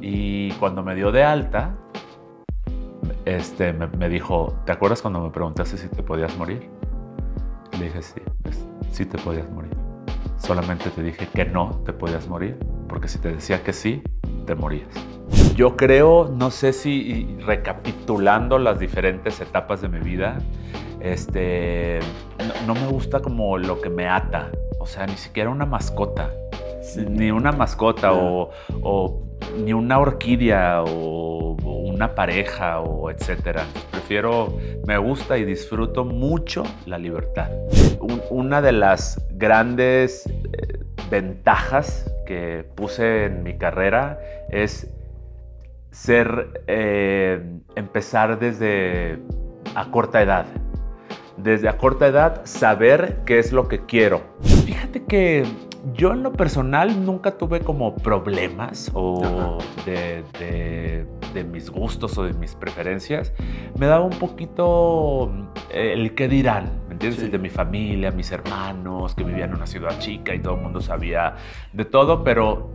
Y cuando me dio de alta, este, me, dijo, ¿te acuerdas cuando me preguntaste si te podías morir? Le dije, sí, sí te podías morir. Solamente te dije que no te podías morir, porque si te decía que sí, te morías. Yo creo, no sé si recapitulando las diferentes etapas de mi vida, este, no me gusta como lo que me ata, o sea, ni siquiera una mascota ni una mascota o, ni una orquídea o, una pareja o etcétera. Prefiero, me gusta y disfruto mucho la libertad. una de las grandes eh, ventajas que puse en mi carrera es ser, eh, empezar desde a corta edad. Desde a corta edad saber qué es lo que quiero fíjate que yo en lo personal nunca tuve como problemas o de, mis gustos o de mis preferencias. Me daba un poquito eh, el que dirán, ¿me entiendes? De mi familia, mis hermanos, que vivían en una ciudad chica y todo el mundo sabía de todo, pero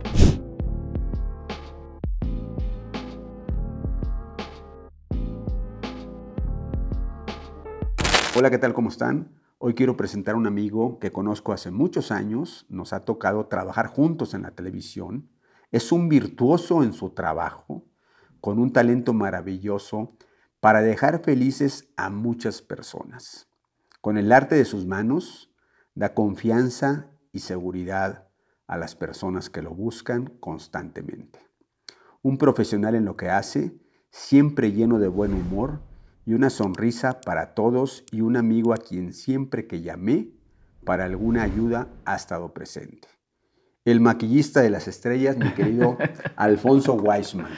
Hola, ¿qué tal? ¿Cómo están? Hoy quiero presentar a un amigo que conozco hace muchos años, nos ha tocado trabajar juntos en la televisión, es un virtuoso en su trabajo, con un talento maravilloso para dejar felices a muchas personas. Con el arte de sus manos, da confianza y seguridad a las personas que lo buscan constantemente. Un profesional en lo que hace, siempre lleno de buen humor, y una sonrisa para todos y un amigo a quien siempre que llamé para alguna ayuda ha estado presente. El maquillista de las estrellas, mi querido Alfonso Weisman.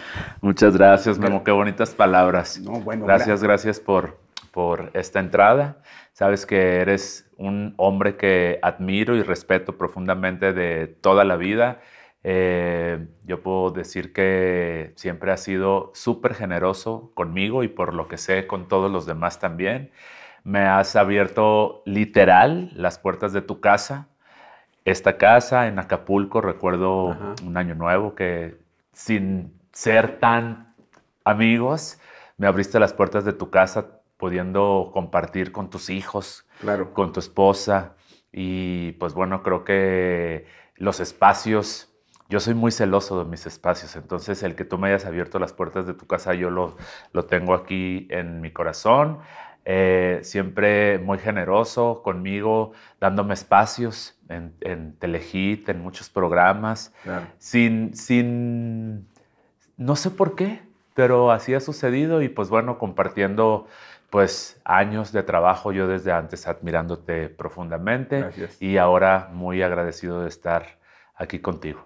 Muchas gracias, Memo. Qué bonitas palabras. gracias, gracias por, por esta entrada. Sabes que eres un hombre que admiro y respeto profundamente de toda la vida eh, yo puedo decir que siempre ha sido súper generoso conmigo y por lo que sé con todos los demás también. Me has abierto literal las puertas de tu casa. Esta casa en Acapulco, recuerdo un año nuevo que sin ser tan amigos, me abriste las puertas de tu casa pudiendo compartir con tus hijos, con tu esposa. Y pues bueno, creo que los espacios yo soy muy celoso de mis espacios, entonces el que tú me hayas abierto las puertas de tu casa, yo lo, lo tengo aquí en mi corazón, eh, siempre muy generoso conmigo, dándome espacios en, en Telehit, en muchos programas, sin, sin, no sé por qué, pero así ha sucedido y pues bueno, compartiendo pues años de trabajo yo desde antes admirándote profundamente y ahora muy agradecido de estar aquí contigo.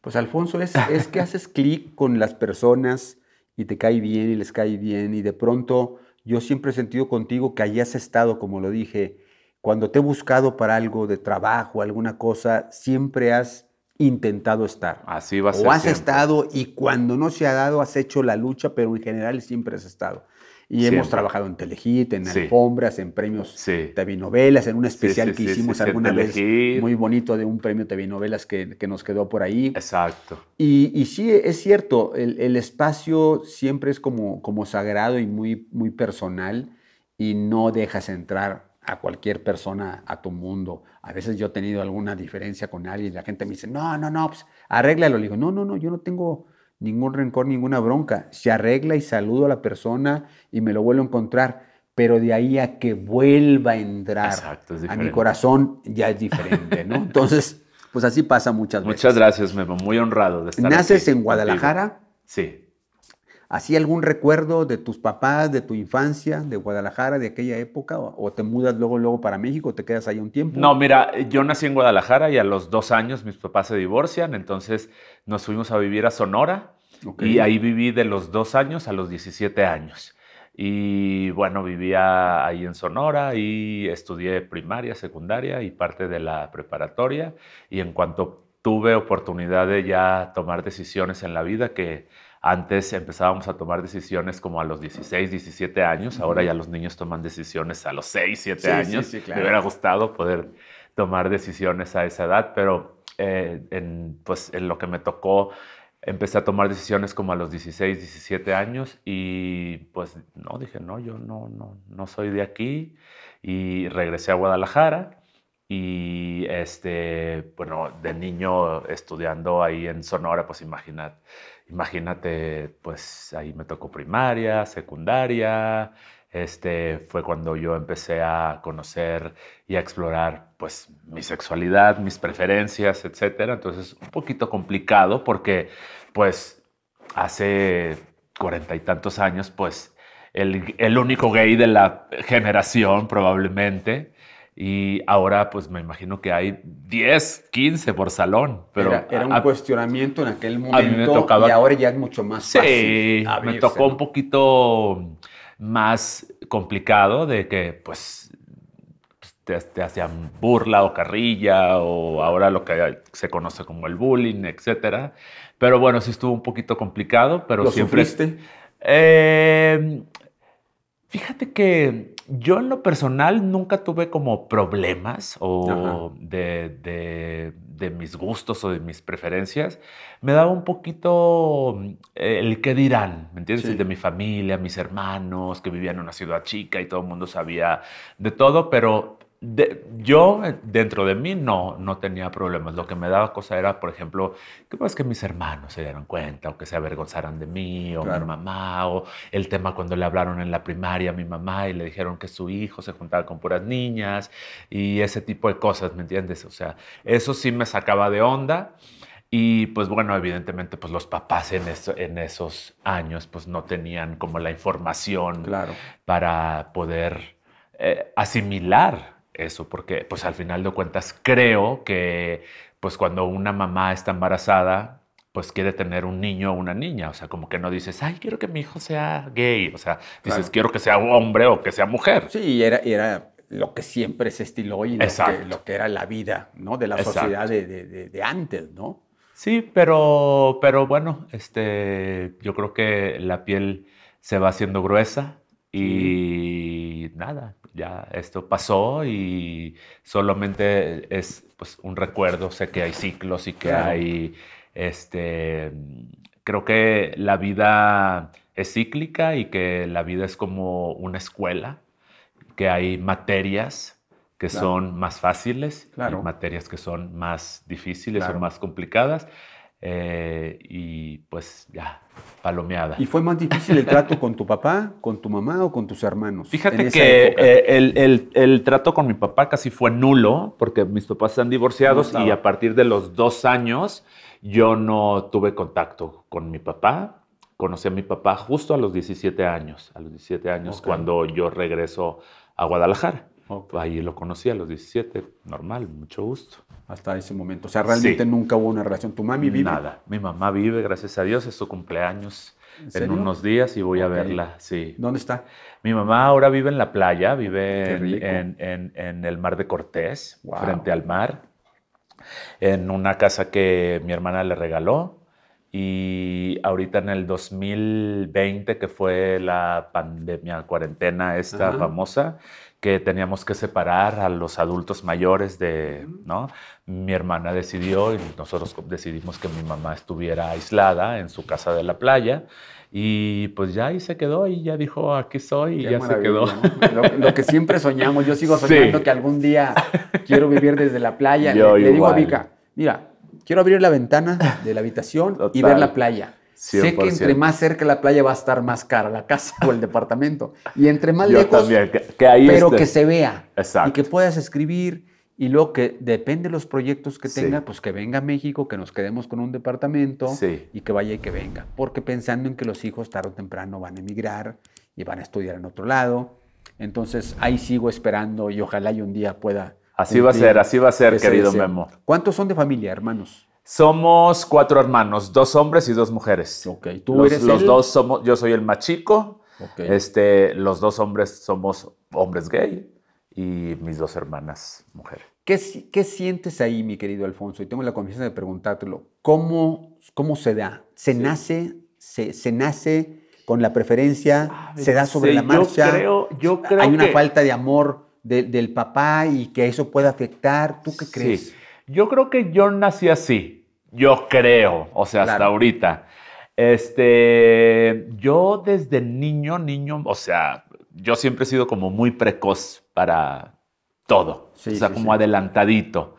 Pues Alfonso, es, es que haces clic con las personas y te cae bien y les cae bien y de pronto yo siempre he sentido contigo que has estado, como lo dije, cuando te he buscado para algo de trabajo, alguna cosa, siempre has intentado estar. Así va a ser. O has estado y cuando no se ha dado has hecho la lucha, pero en general siempre has estado. Y hemos trabajado en Telehit, en alfombras, en premios sí. Novelas, en un especial que hicimos alguna vez muy bonito de un premio TV Novelas que, que nos quedó por ahí. Exacto. Y, y sí, es cierto, el, el, espacio siempre es como, como sagrado y muy, muy personal y no dejas entrar a cualquier persona a tu mundo. A veces yo he tenido alguna diferencia con alguien y la gente me dice, no, no, no, pues, arréglalo. Le digo, no, no, no, yo no tengo ningún rencor, ninguna bronca. Se arregla y saludo a la persona y me lo vuelvo a encontrar. Pero de ahí a que vuelva a entrar a mi corazón ya es diferente, ¿no? Entonces, pues así pasa muchas veces. Muchas gracias, Memo. Muy honrado de Naces en Guadalajara. Sí. ¿Así algún recuerdo de tus papás, de tu infancia, de Guadalajara, de aquella época? ¿O te mudas luego, luego para México? ¿Te quedas ahí un tiempo? No, mira, eh, yo nací en Guadalajara y a los dos años mis papás se divorcian, entonces nos fuimos a vivir a Sonora y ahí viví de los dos años a los 17 años. Y bueno, vivía ahí en Sonora y estudié primaria, secundaria y parte de la preparatoria. Y en cuanto tuve oportunidad de ya tomar decisiones en la vida que antes empezábamos a tomar decisiones como a los 16, 17 años, ahora ya los niños toman decisiones a los 6, 7 años. Me hubiera gustado poder tomar decisiones a esa edad, pero eh, en, pues, en lo que me tocó, empecé a tomar decisiones como a los 16, 17 años y pues no, dije, no, yo no, no, no soy de aquí y regresé a Guadalajara y este, bueno, de niño estudiando ahí en Sonora, pues imagínate imagínate, pues ahí me tocó primaria, secundaria, este fue cuando yo empecé a conocer y a explorar pues mi sexualidad, mis preferencias, etcétera. Entonces, un poquito complicado porque pues hace cuarenta y tantos años, pues el único gay de la generación probablemente, y ahora, pues me imagino que hay 10, 15 por salón. Pero era, un cuestionamiento en aquel momento y ahora ya es mucho más sí, fácil. me tocó un poquito más complicado de que, pues, te, hacían burla o carrilla o ahora lo que se conoce como el bullying, etcétera. Pero bueno, sí estuvo un poquito complicado, pero ¿Lo siempre. Sufriste? Eh, Fíjate que yo en lo personal nunca tuve como problemas o de, mis gustos o de mis preferencias. Me daba un poquito eh, el qué dirán, ¿me entiendes? De mi familia, mis hermanos que vivían en una ciudad chica y todo el mundo sabía de todo, pero yo dentro de mí no, no tenía problemas. Lo que me daba cosa era, por ejemplo, que pues que mis hermanos se dieran cuenta o que se avergonzaran de mí o mi mamá o el tema cuando le hablaron en la primaria a mi mamá y le dijeron que su hijo se juntaba con puras niñas y ese tipo de cosas, ¿me entiendes? O sea, eso sí me sacaba de onda. Y pues bueno, evidentemente pues los papás en, esos años pues no tenían como la información para poder eh, asimilar eso, porque pues al final de cuentas creo que pues cuando una mamá está embarazada, pues quiere tener un niño o una niña, o sea, como que no dices, ay, quiero que mi hijo sea gay, o sea, dices, quiero que sea hombre o que sea mujer. Sí, era, era lo que siempre se estiló y lo, que, lo que, era la vida, ¿no? De la sociedad de, antes, ¿no? Sí, pero, pero bueno, este, yo creo que la piel se va haciendo gruesa y nada, ya esto pasó y solamente es pues, un recuerdo, sé que hay ciclos y que hay, este, creo que la vida es cíclica y que la vida es como una escuela, que hay materias que son más fáciles y materias que son más difíciles o más complicadas eh, y pues ya, palomeada. ¿Y fue más difícil el trato con tu papá, con tu mamá o con tus hermanos? Fíjate que eh, el, trato con mi papá casi fue nulo, porque mis papás están divorciados y a partir de los dos años yo no tuve contacto con mi papá. Conocí a mi papá justo a los 17 años, a los 17 años cuando yo regreso a Guadalajara. Ahí lo conocí a los 17, normal, mucho gusto. Hasta ese momento. O sea, realmente nunca hubo una relación. ¿Tu mami vive? Nada. Mi mamá vive, gracias a Dios, es su cumpleaños en, unos días y voy a verla. Sí. ¿Dónde está? Mi mamá ahora vive en la playa, vive en, el mar de Cortés, frente al mar, en una casa que mi hermana le regaló. Y ahorita en el 2020, que fue la pandemia, cuarentena esta famosa, que teníamos que separar a los adultos mayores de, ¿no? Mi hermana decidió y nosotros decidimos que mi mamá estuviera aislada en su casa de la playa y pues ya ahí se quedó y ya dijo, aquí soy y ya se quedó. Lo, que siempre soñamos, yo sigo soñando que algún día quiero vivir desde la playa. le, digo a Vika, mira, quiero abrir la ventana de la habitación y ver la playa. Sé que entre más cerca la playa va a estar más cara la casa o el departamento. Y entre más lejos, pero que se vea. Y que puedas escribir. Y luego que depende de los proyectos que tenga, pues que venga a México, que nos quedemos con un departamento y que vaya y que venga. Porque pensando en que los hijos tarde o temprano van a emigrar y van a estudiar en otro lado. Entonces ahí sigo esperando y ojalá y un día pueda. Así va a ser, así va a ser, querido Memo. ¿Cuántos son de familia, hermanos? Somos cuatro hermanos, dos hombres y dos mujeres. Ok, tú eres los dos somos, yo soy el más chico. Este, los dos hombres somos hombres gay y mis dos hermanas mujeres. ¿Qué, sientes ahí, mi querido Alfonso? Y tengo la confianza de preguntártelo. ¿Cómo, cómo se da? ¿Se nace? Se, se, nace con la preferencia? ¿Se da sobre la marcha? Yo creo, yo creo ¿Hay una falta de amor del papá y que eso pueda afectar? ¿Tú qué crees? Sí. Yo creo que yo nací así. Yo creo, o sea, hasta ahorita. Este, yo desde niño, niño, o sea, yo siempre he sido como muy precoz para todo, o sea, como adelantadito.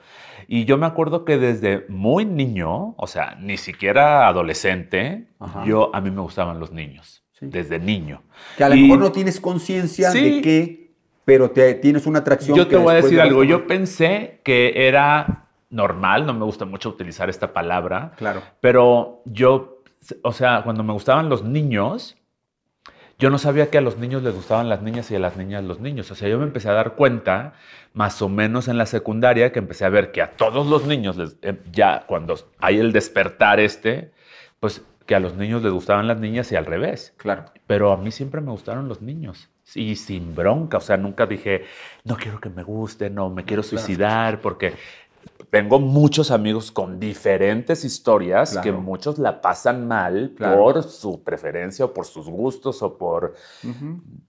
Y yo me acuerdo que desde muy niño, o sea, ni siquiera adolescente, yo a mí me gustaban los niños, desde niño. Que a lo mejor no tienes conciencia de que, pero te, tienes una atracción. Yo te voy a decir algo, yo pensé que era normal, no me gusta mucho utilizar esta palabra. Claro. Pero yo, o sea, cuando me gustaban los niños, yo no sabía que a los niños les gustaban las niñas y a las niñas los niños. O sea, yo me empecé a dar cuenta, más o menos en la secundaria, que empecé a ver que a todos los niños, eh, ya cuando hay el despertar este, pues que a los niños les gustaban las niñas y al revés. Claro. Pero a mí siempre me gustaron los niños. Y sin bronca, o sea, nunca dije, no quiero que me guste, no, me quiero suicidar, porque tengo muchos amigos con diferentes historias que muchos la pasan mal por su preferencia o por sus gustos o por,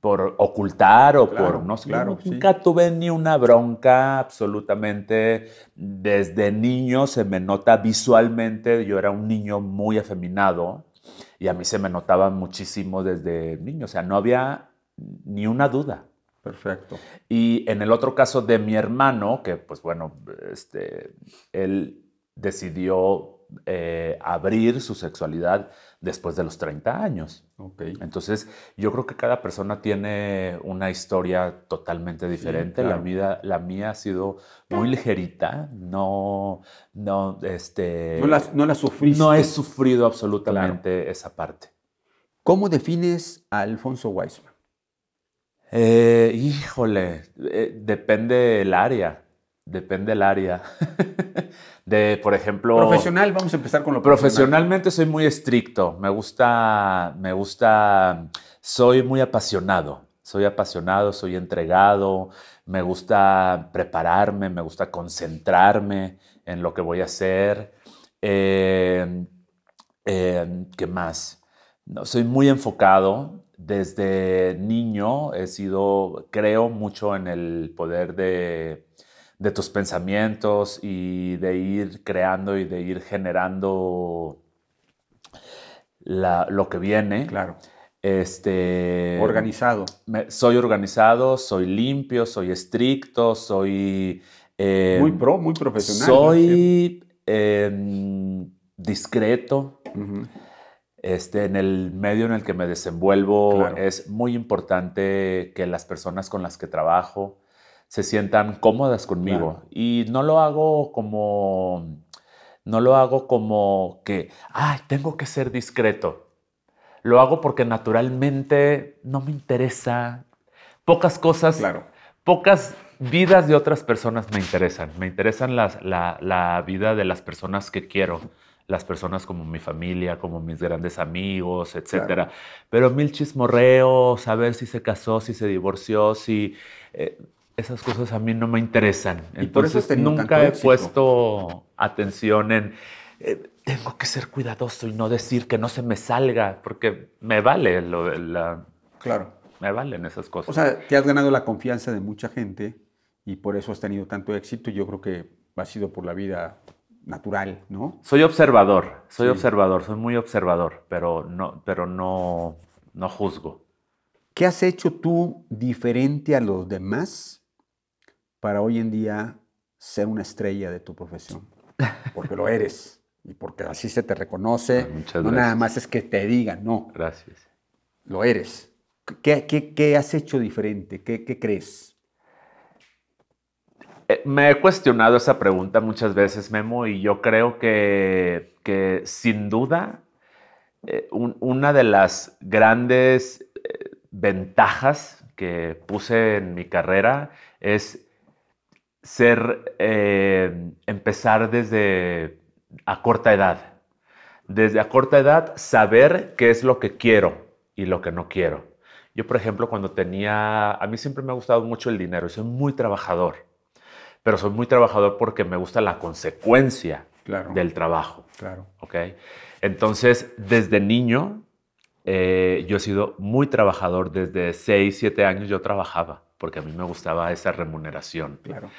por ocultar o por no Claro, nunca tuve ni una bronca absolutamente. Desde niño se me nota visualmente, yo era un niño muy afeminado y a mí se me notaba muchísimo desde niño, o sea, no había ni una duda. Perfecto. Y en el otro caso de mi hermano, que pues bueno, este, él decidió eh, abrir su sexualidad después de los 30 años. Okay. Entonces, yo creo que cada persona tiene una historia totalmente diferente. la, mía, la mía ha sido muy ligerita, no, no, este... No la, no No he sufrido absolutamente esa parte. ¿Cómo defines a Alfonso Weisman? Eh, híjole, eh, depende el área. Depende el área. de, por ejemplo. Profesional, vamos a empezar con lo Profesionalmente soy muy estricto. Me gusta. Me gusta. Soy muy apasionado. Soy apasionado, soy entregado. Me gusta prepararme, me gusta concentrarme en lo que voy a hacer. Eh, ¿Qué más? No, soy muy enfocado desde niño he sido, creo mucho en el poder de, tus pensamientos y de ir creando y de ir generando lo que viene. Claro. Este, organizado. soy organizado, soy limpio, soy estricto, soy... Em, muy pro, muy profesional. Soy em, discreto. Este, en el medio en el que me desenvuelvo es muy importante que las personas con las que trabajo se sientan cómodas conmigo. Y no lo hago como, no lo hago como que, ay, tengo que ser discreto. Lo hago porque naturalmente no me interesa. Pocas cosas, pocas vidas de otras personas me interesan. Me interesan la vida de las personas que quiero las personas como mi familia, como mis grandes amigos, etcétera. Pero mil chismorreos, saber si se casó, si se divorció, si eh, esas cosas a mí no me interesan. Y Entonces por eso nunca he puesto atención en eh, tengo que ser cuidadoso y no decir que no se me salga, porque me vale lo, de la, claro. Me valen esas cosas. O sea, te has ganado la confianza de mucha gente y por eso has tenido tanto éxito. Yo creo que ha sido por la vida natural, ¿no? Soy observador, soy observador, soy muy observador, pero no, pero no, no juzgo. ¿Qué has hecho tú diferente a los demás para hoy en día ser una estrella de tu profesión? Porque lo eres y porque así se te reconoce. Ah, no nada más es que te digan, no. Gracias. Lo eres. ¿Qué, qué, has hecho diferente? qué crees? Eh, me he cuestionado esa pregunta muchas veces, Memo, y yo creo que, sin duda eh, una de las grandes eh, ventajas que puse en mi carrera es ser, empezar desde a corta edad. Desde a corta edad, saber qué es lo que quiero y lo que no quiero. Yo, por ejemplo, cuando tenía, a mí siempre me ha gustado mucho el dinero, soy muy trabajador pero soy muy trabajador porque me gusta la consecuencia del trabajo. Claro. ¿Ok? Entonces, desde niño, eh, yo he sido muy trabajador. Desde 6, 7 años yo trabajaba porque a mí me gustaba esa remuneración. Claro.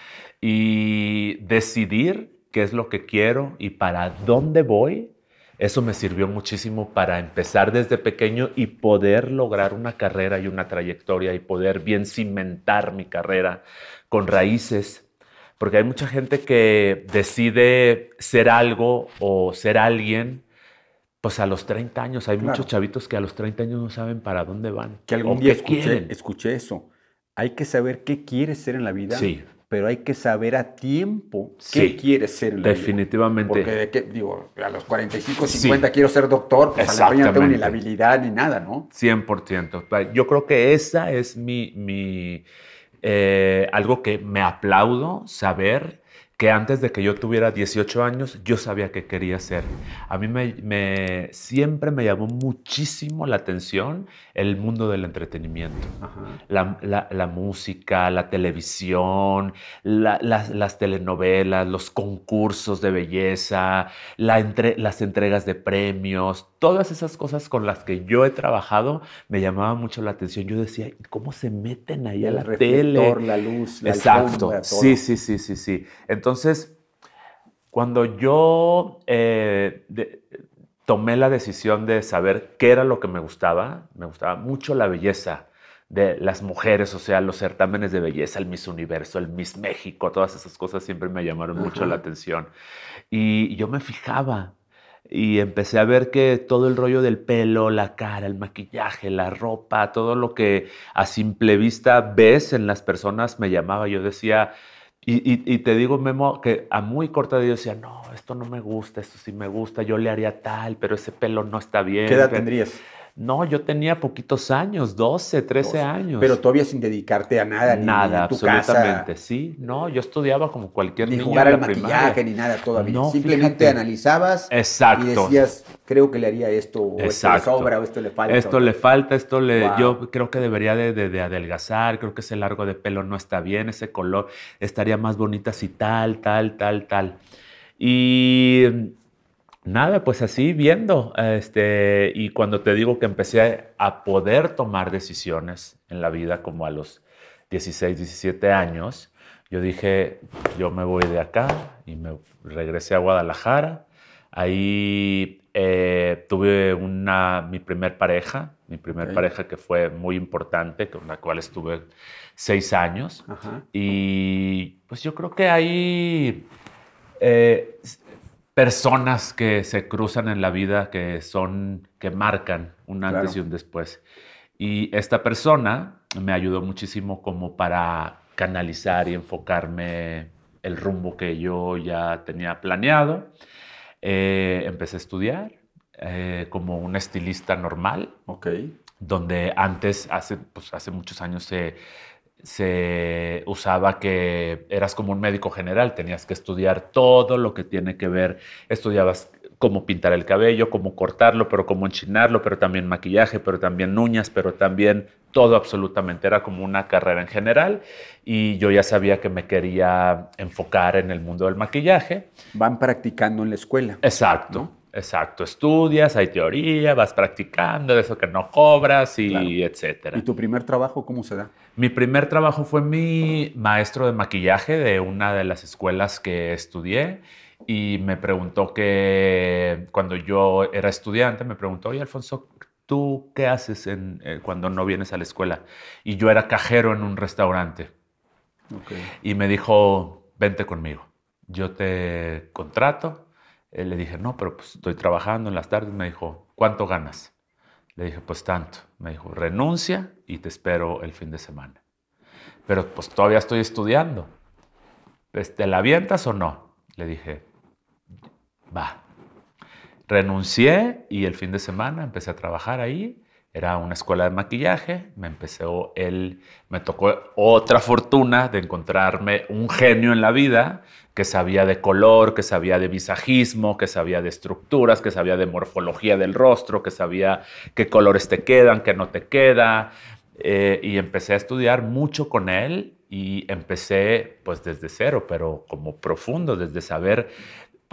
Y decidir qué es lo que quiero y para dónde voy, eso me sirvió muchísimo para empezar desde pequeño y poder lograr una carrera y una trayectoria y poder bien cimentar mi carrera con raíces porque hay mucha gente que decide ser algo o ser alguien, pues a los 30 años. Hay muchos chavitos que a los 30 años no saben para dónde van. Que algún día escuché, eso. Hay que saber qué quieres ser en la vida. Sí pero hay que saber a tiempo qué quieres ser. definitivamente. Porque digo, a los 45, 50 quiero ser doctor, pues a la no tengo ni la habilidad ni nada, ¿no? 100%. Yo creo que esa es mi, mi, eh, algo que me aplaudo saber que antes de que yo tuviera 18 años, yo sabía que quería ser. A mí me, siempre me llamó muchísimo la atención el mundo del entretenimiento. La, música, la televisión, las, telenovelas, los concursos de belleza, las entregas de premios, todas esas cosas con las que yo he trabajado me llamaba mucho la atención. Yo decía, ¿cómo se meten ahí a la tele? la luz, la Exacto. Sí, sí, sí, sí, sí. Entonces, cuando yo eh, tomé la decisión de saber qué era lo que me gustaba, me gustaba mucho la belleza de las mujeres, o sea, los certámenes de belleza, el Miss Universo, el Miss México, todas esas cosas siempre me llamaron mucho la atención. Y yo me fijaba, y empecé a ver que todo el rollo del pelo, la cara, el maquillaje, la ropa, todo lo que a simple vista ves en las personas me llamaba. Yo decía, y, te digo, Memo, que a muy corta de yo decía, no, esto no me gusta, esto sí me gusta, yo le haría tal, pero ese pelo no está bien. ¿Qué edad tendrías? No, yo tenía poquitos años, 12, 13 años. Pero todavía sin dedicarte a nada, ni, nada, a tu absolutamente, sí. No, yo estudiaba como cualquier ni jugar al maquillaje ni nada todavía. Simplemente analizabas y decías, creo que le haría esto, o esto sobra, o esto le falta. Esto le falta, esto le. Yo creo que debería de, de, adelgazar, creo que ese largo de pelo no está bien, ese color estaría más bonita si tal, tal, tal, tal. Y nada, pues así viendo. Este, y cuando te digo que empecé a poder tomar decisiones en la vida como a los 16, 17 años, yo dije, yo me voy de acá y me regresé a Guadalajara. Ahí eh, tuve una, mi primer pareja, mi primer pareja que fue muy importante, con la cual estuve seis años. Y pues yo creo que ahí eh, personas que se cruzan en la vida que son, que marcan un antes y un después. Y esta persona me ayudó muchísimo como para canalizar y enfocarme el rumbo que yo ya tenía planeado. Eh, empecé a estudiar eh, como un estilista normal. Ok donde antes, hace, pues, hace muchos años, se, se usaba que eras como un médico general, tenías que estudiar todo lo que tiene que ver, estudiabas cómo pintar el cabello, cómo cortarlo, pero cómo enchinarlo, pero también maquillaje, pero también uñas, pero también todo absolutamente. Era como una carrera en general y yo ya sabía que me quería enfocar en el mundo del maquillaje. Van practicando en la escuela. Exacto. Exacto, estudias, hay teoría, vas practicando, de eso que no cobras y etcétera. ¿Y tu primer trabajo cómo se da? Mi primer trabajo fue mi maestro de maquillaje de una de las escuelas que estudié y me preguntó que cuando yo era estudiante me preguntó, "Oye, Alfonso, ¿tú qué haces en, eh, cuando no vienes a la escuela?" Y yo era cajero en un restaurante. Y me dijo, "Vente conmigo. Yo te contrato." le dije, no, pero pues, estoy trabajando en las tardes. Me dijo, ¿cuánto ganas? Le dije, pues tanto. Me dijo, renuncia y te espero el fin de semana. Pero pues todavía estoy estudiando. ¿Te este, la avientas o no? Le dije, va. Renuncié y el fin de semana empecé a trabajar ahí era una escuela de maquillaje, me empezó él me tocó otra fortuna de encontrarme un genio en la vida que sabía de color, que sabía de visajismo, que sabía de estructuras, que sabía de morfología del rostro, que sabía qué colores te quedan, qué no te queda. Eh, y empecé a estudiar mucho con él y empecé pues desde cero, pero como profundo, desde saber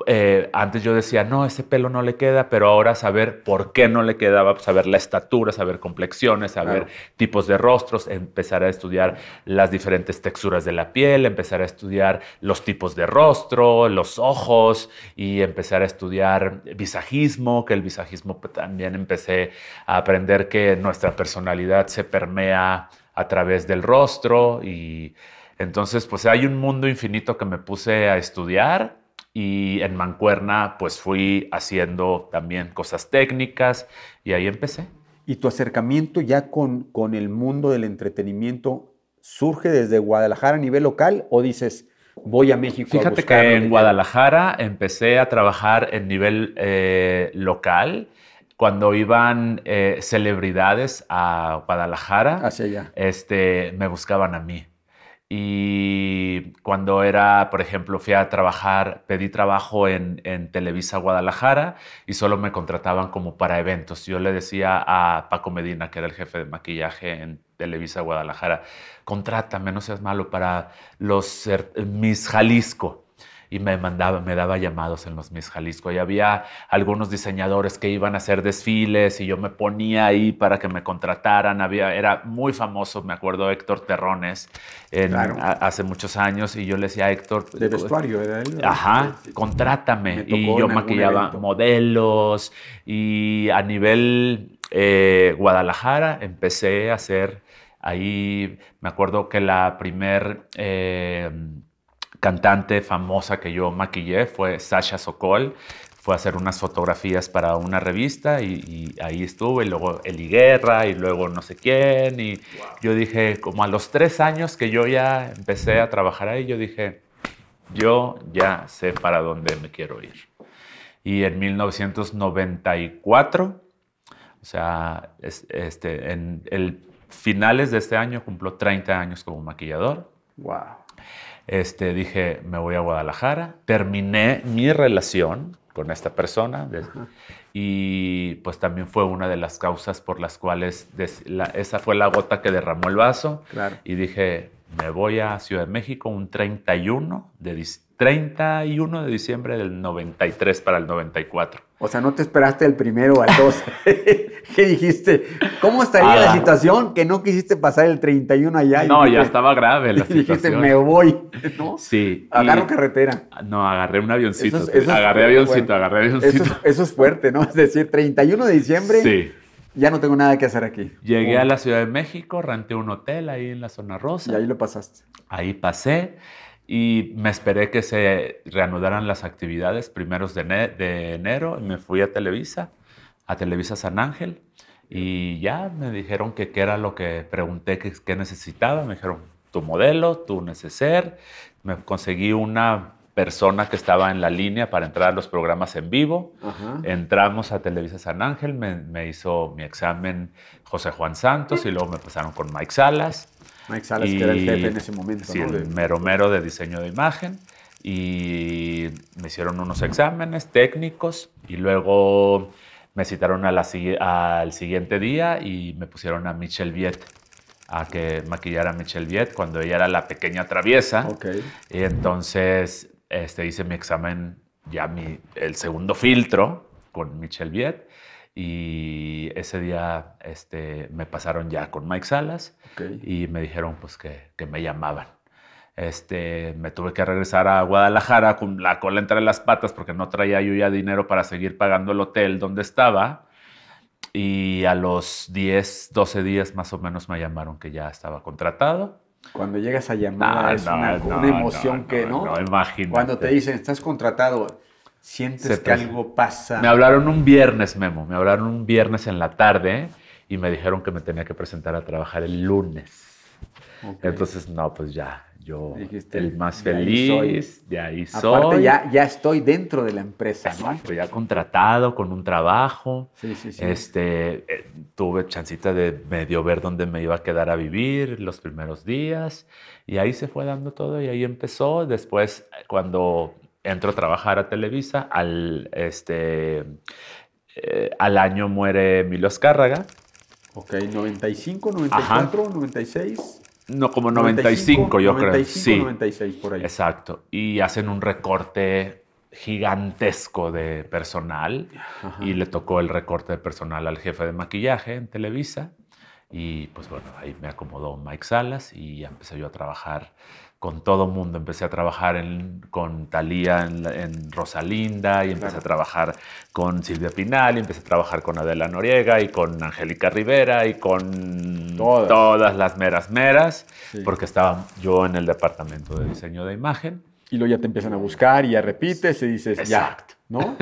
eh, antes yo decía, no, ese pelo no le queda, pero ahora saber por qué no le quedaba, saber la estatura, saber complexiones, saber tipos de rostros, empezar a estudiar las diferentes texturas de la piel, empezar a estudiar los tipos de rostro, los ojos y empezar a estudiar visajismo, que el visajismo pues, también empecé a aprender que nuestra personalidad se permea a través del rostro y entonces pues hay un mundo infinito que me puse a estudiar y en Mancuerna pues fui haciendo también cosas técnicas y ahí empecé. ¿Y tu acercamiento ya con, con el mundo del entretenimiento surge desde Guadalajara a nivel local o dices, voy a México. Fíjate que en Guadalajara empecé a trabajar en nivel eh, local. Cuando iban eh, celebridades a Guadalajara, Este, me buscaban a mí. Y cuando era, por ejemplo, fui a trabajar, pedí trabajo en, Televisa Guadalajara y solo me contrataban como para eventos. Yo le decía a Paco Medina, que era el jefe de maquillaje en Televisa Guadalajara, contrátame, no seas malo, para los, mis Jalisco y me mandaba, me daba llamados en los mis Jalisco. Y había algunos diseñadores que iban a hacer desfiles y yo me ponía ahí para que me contrataran. Había, era muy famoso, me acuerdo, Héctor Terrones hace muchos años y yo le decía a Héctor... De vestuario era él. Ajá, contrátame. Y yo maquillaba modelos y a nivel eh, Guadalajara empecé a hacer... Ahí me acuerdo que la primer eh, cantante famosa que yo maquillé fue Sasha Sokol. Fue a hacer unas fotografías para una revista y, ahí estuve. Y luego Eli Guerra y luego no sé quién. Y yo dije, como a los tres años que yo ya empecé a trabajar ahí, yo dije, yo ya sé para dónde me quiero ir. Y en 1994, o sea, este, en el finales de este año cumplo 30 años como maquillador. Wow este, dije, me voy a Guadalajara, terminé mi relación con esta persona y pues también fue una de las causas por las cuales esa fue la gota que derramó el vaso y dije, me voy a Ciudad de México un 31 de, 31 de diciembre del 93 para el 94. O sea, no te esperaste el primero al 12. ¿Qué dijiste, ¿cómo estaría la situación que no quisiste pasar el 31 allá? No, ya estaba grave la situación. Dijiste, me voy, ¿no? Sí. Agarro carretera. No, agarré un avioncito. Eso es, agarré, avioncito agarré avioncito, Eso es, fuerte, ¿no? Es decir, 31 de diciembre. Sí. Ya no tengo nada que hacer aquí. Llegué a la Ciudad de México, renté un hotel ahí en la zona rosa. Y ahí lo pasaste. Ahí pasé y me esperé que se reanudaran las actividades primeros de, de enero y me fui a Televisa a Televisa San Ángel y ya me dijeron que qué era lo que pregunté, que, necesitaba. Me dijeron, tu modelo, tu neceser. Me conseguí una persona que estaba en la línea para entrar a los programas en vivo. Entramos a Televisa San Ángel, me, hizo mi examen José Juan Santos y luego me pasaron con Mike Salas. Mike Salas, que era el jefe en ese momento. Sí, el mero mero de diseño de imagen. Y me hicieron unos exámenes técnicos y luego me citaron al siguiente día y me pusieron a Michelle Viet a que maquillara a Michelle Viet cuando ella era la pequeña traviesa. Y entonces este, hice mi examen, ya mi, el segundo filtro con Michelle Viet. Y ese día este, me pasaron ya con Mike Salas y me dijeron pues que me llamaban. Este, me tuve que regresar a Guadalajara con la cola entre las patas porque no traía yo ya dinero para seguir pagando el hotel donde estaba. Y a los 10, 12 días más o menos me llamaron que ya estaba contratado. Cuando llegas a llamar es una, emoción que, ¿no? No, Cuando te dicen, estás contratado, sientes que algo pasa. Me hablaron un viernes, Memo, me hablaron un viernes en la tarde y me dijeron que me tenía que presentar a trabajar el lunes. Entonces, no, pues ya, yo el más feliz, de ahí soy. Aparte, Ya, ya estoy dentro de la empresa, ¿no? ¿no? ya contratado con un trabajo. Sí, sí, sí. Este, eh, tuve chancita de medio ver dónde me iba a quedar a vivir los primeros días y ahí se fue dando todo y ahí empezó. Después, cuando entro a trabajar a Televisa, al, este, eh, al año muere Milo Azcárraga. Ok, 95, 94, 96. No, como 95, yo creo. 96 por ahí. Exacto. Y hacen un recorte gigantesco de personal y le tocó el recorte de personal al jefe de maquillaje en Televisa. Y pues bueno, ahí me acomodó Mike Salas y empecé yo a trabajar con todo mundo. Empecé a trabajar con Talía en, Rosalinda y empecé a trabajar con Silvia Pinal y empecé a trabajar con Adela Noriega y con Angélica Rivera y con todas, las meras meras, porque estaba yo en el departamento de diseño de imagen. Y luego ya te empiezan a buscar y ya repites y dices, ya, ¿no?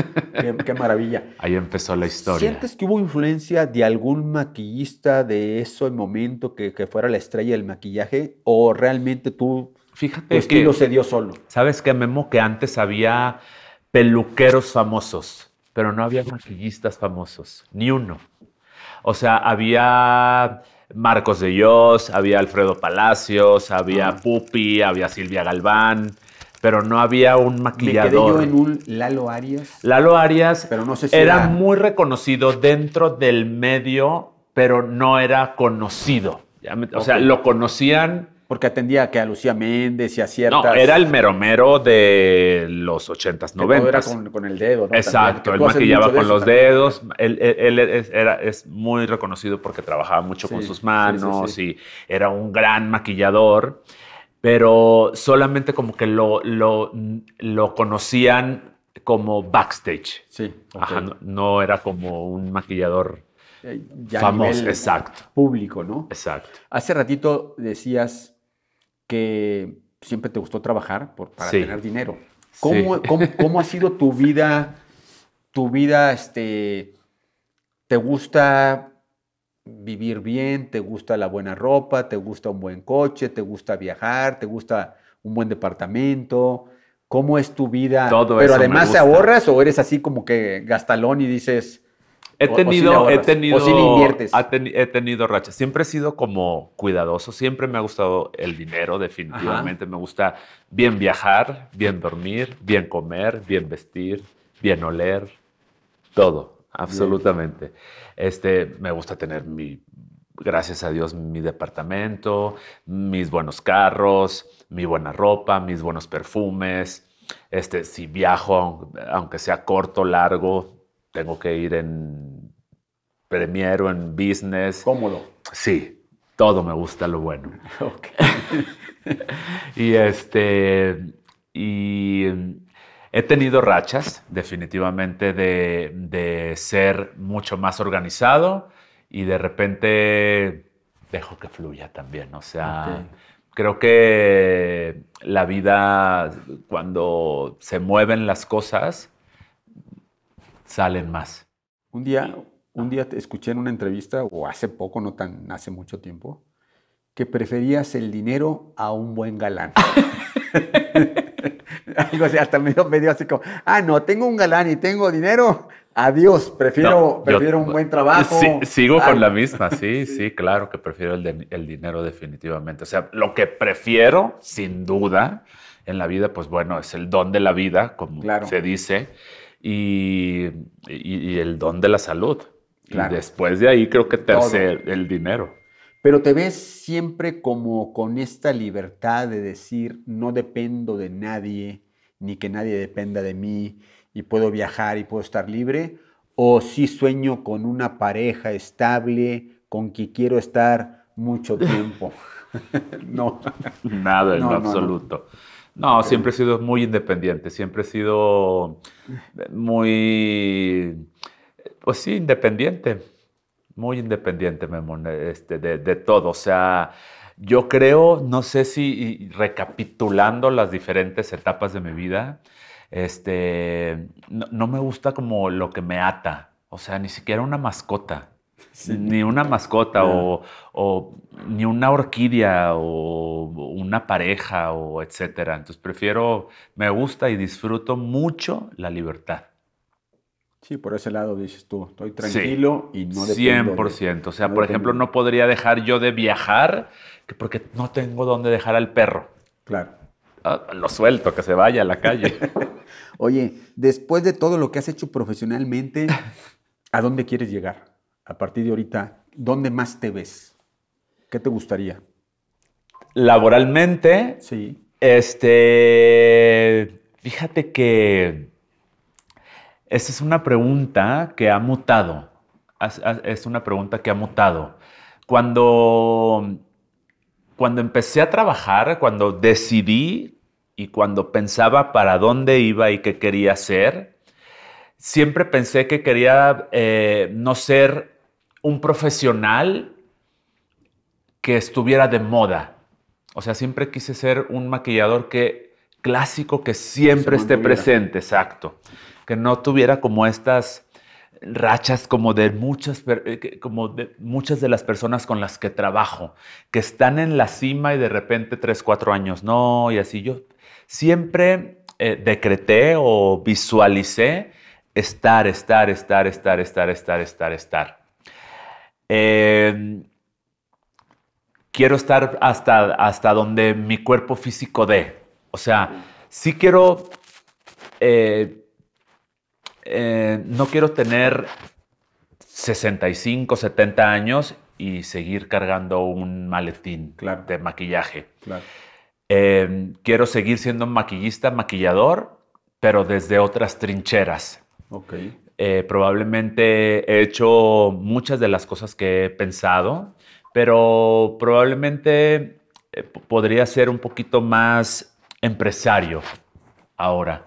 qué, maravilla. Ahí empezó la historia. ¿Sientes que hubo influencia de algún maquillista de eso en momento que, que fuera la estrella del maquillaje? ¿O realmente tú Fíjate Es estilo que, se dio solo. ¿Sabes qué, Memo? Que antes había peluqueros famosos, pero no había maquillistas famosos, ni uno. O sea, había Marcos de Dios, había Alfredo Palacios, había ah. Pupi, había Silvia Galván, pero no había un maquillador. Me quedé yo en un Lalo Arias. Lalo Arias pero no sé era, muy reconocido dentro del medio, pero no era conocido. O sea, lo conocían porque atendía que a Lucía Méndez y a ciertas... No, era el mero mero de los 80s, 90 era con, el dedo, ¿no? Exacto, él maquillaba con los dedos. Él, es, era, es muy reconocido porque trabajaba mucho con sus manos y era un gran maquillador, pero solamente como que lo, lo, lo conocían como backstage. Sí. Ajá, no, era como un maquillador eh, famoso, exacto. público, ¿no? Exacto. Hace ratito decías que siempre te gustó trabajar por, para tener dinero. ¿Cómo, cómo, ha sido tu vida? ¿Tu vida, este, te gusta vivir bien? ¿Te gusta la buena ropa? ¿Te gusta un buen coche? ¿Te gusta viajar? ¿Te gusta un buen departamento? ¿Cómo es tu vida? Todo Pero además, te ahorras o eres así como que gastalón y dices, He tenido, he tenido, he tenido rachas. Siempre he sido como cuidadoso. Siempre me ha gustado el dinero, definitivamente. Me gusta bien viajar, bien dormir, bien comer, bien vestir, bien oler, todo, absolutamente. Este, me gusta tener mi, gracias a Dios, mi departamento, mis buenos carros, mi buena ropa, mis buenos perfumes. Este, si viajo, aunque sea corto, largo, tengo que ir en premier o en Business. Cómodo. Sí, todo me gusta lo bueno. Ok. y este, y em, he tenido rachas definitivamente de, ser mucho más organizado y de repente dejo que fluya también. O sea, creo que la vida, cuando se mueven las cosas, salen más. Un día, un ah. día escuché en una entrevista, o hace poco, no tan hace mucho tiempo, que preferías el dinero a un buen galán. Algo hasta medio, medio así como, ah, no, tengo un galán y tengo dinero, adiós, prefiero, prefiero un buen trabajo. Sí, sigo con la misma, sí, sí, claro que prefiero el, dinero definitivamente. O sea, lo que prefiero, sin duda, en la vida, pues bueno, es el don de la vida, como se dice y, el don de la salud. Y después de ahí creo que te hace el dinero. Pero te ves siempre como con esta libertad de decir, no dependo de nadie, ni que nadie dependa de mí, y puedo viajar y puedo estar libre, o si sí sueño con una pareja estable, con quien quiero estar mucho tiempo. no. Nada, en absoluto. No, siempre he sido muy independiente, siempre he sido eh, muy, pues sí, independiente, muy independiente, este, de, todo. O sea, yo creo, no sé si recapitulando las diferentes etapas de mi vida, este, no, me gusta como lo que me ata, o sea, ni siquiera una mascota. Ni una mascota o, ni una orquídea o una pareja o etcétera. Entonces prefiero, me gusta y disfruto mucho la libertad. Sí, por ese lado dices tú, estoy tranquilo y no dependo. 100%. o sea, por ejemplo, no podría dejar yo de viajar porque no tengo dónde dejar al perro. Claro. Ah, lo suelto, que se vaya a la calle. Oye, después de todo lo que has hecho profesionalmente, ¿a dónde quieres llegar? a partir de ahorita, ¿dónde más te ves? ¿Qué te gustaría? Laboralmente. Sí. Este. Fíjate que. Esa es una pregunta que ha mutado. Es una pregunta que ha mutado. Cuando. Cuando empecé a trabajar, cuando decidí y cuando pensaba para dónde iba y qué quería hacer, siempre pensé que quería eh, no ser un profesional que estuviera de moda. O sea, siempre quise ser un maquillador que clásico que siempre esté presente, exacto. Que no tuviera como estas rachas como de muchas eh, como de muchas de las personas con las que trabajo, que están en la cima y de repente tres, cuatro años no, y así yo siempre eh, decreté o visualicé estar, estar, estar, estar, estar, estar, estar, estar. Eh, quiero estar hasta, hasta donde mi cuerpo físico dé. O sea, sí quiero... Eh, eh, no quiero tener 65, 70 años y seguir cargando un maletín de maquillaje. Em, quiero seguir siendo maquillista, maquillador, pero desde otras trincheras. ok. Eh, probablemente he hecho muchas de las cosas que he pensado, pero probablemente eh, podría ser un poquito más empresario ahora.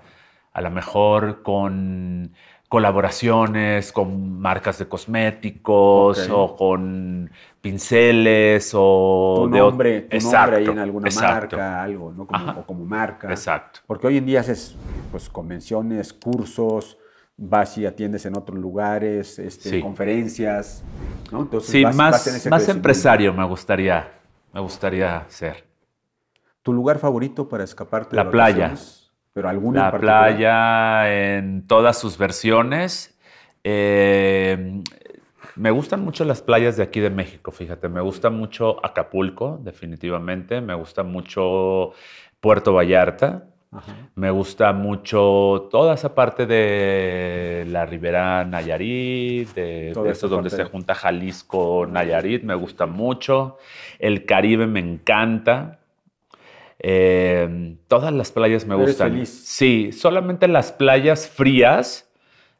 A lo mejor con colaboraciones con marcas de cosméticos o con pinceles o tu nombre, de tu ahí en alguna marca, algo, ¿no? o como marca. Exacto. Porque hoy en día haces pues convenciones, cursos, vas y atiendes en otros lugares, este, conferencias. ¿no? Entonces, sí, más, más empresario me gustaría, me gustaría ser. ¿Tu lugar favorito para escaparte? La de playa. Pero alguna La playa en todas sus versiones. Eh, me gustan mucho las playas de aquí de México, fíjate. Me gusta mucho Acapulco, definitivamente. Me gusta mucho Puerto Vallarta. Me gusta mucho toda esa parte de la Ribera Nayarit, de, eso donde se junta Jalisco Nayarit, me gusta mucho. El Caribe me encanta. Eh, todas las playas me gustan. Sí, solamente las playas frías,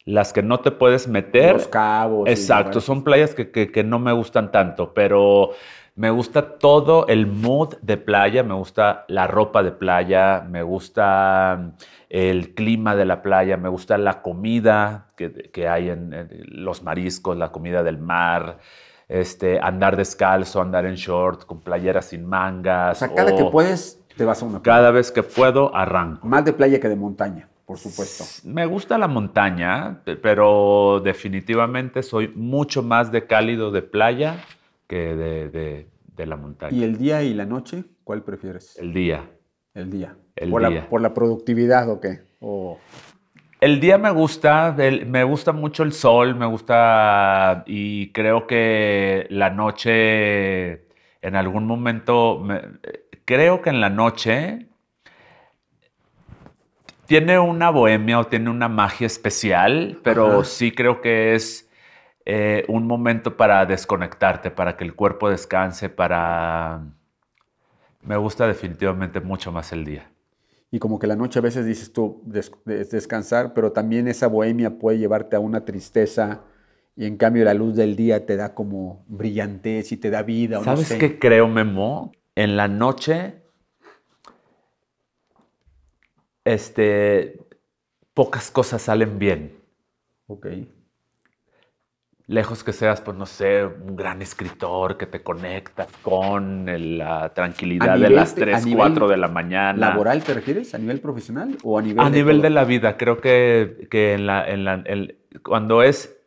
las que no te puedes meter. Los cabos. Exacto, son playas que, que no me gustan tanto, pero me gusta todo el mood de playa, me gusta la ropa de playa, me gusta mm, el clima de la playa, me gusta la comida que, hay en, los mariscos, la comida del mar. Este, andar descalzo, andar en short, con playeras sin mangas. O sea, cada que puedes, te vas a una playa. Cada vez que puedo, arranco. Más de playa que de montaña por supuesto. Me gusta la montaña, pero definitivamente soy mucho más de cálido de playa de, la montaña. ¿Y el día y la noche? ¿Cuál prefieres? El día. El día. ¿Por, La, productividad o qué? El día me gusta, me gusta mucho el sol, me gusta y creo que la noche, en algún momento, creo que en la noche tiene una bohemia o tiene una magia especial, pero sí creo que es eh, un momento para desconectarte, para que el cuerpo descanse, para... Me gusta definitivamente mucho más el día. Y como que la noche a veces dices tú descansar, pero también esa bohemia puede llevarte a una tristeza y en cambio la luz del día te da como brillantez y te da vida. ¿Sabes qué creo, Memo? En la noche, este, pocas cosas salen bien. Ok lejos que seas, pues no sé, un gran escritor que te conecta con la tranquilidad de las 3, 4 de la mañana. ¿Laboral te refieres? ¿A nivel profesional o a nivel de A nivel de la vida, creo que, que en la, cuando es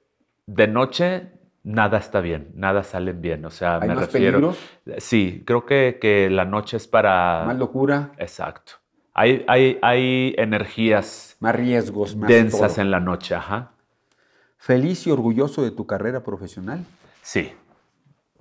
de noche, nada está bien, nada sale bien. O sea, me refiero. Sí, creo que, que, la noche es para. Más locura. Exacto. Hay, hay, hay energías. Más riesgos, más Densas en la noche, ajá. ¿Feliz y orgulloso de tu carrera profesional? Sí.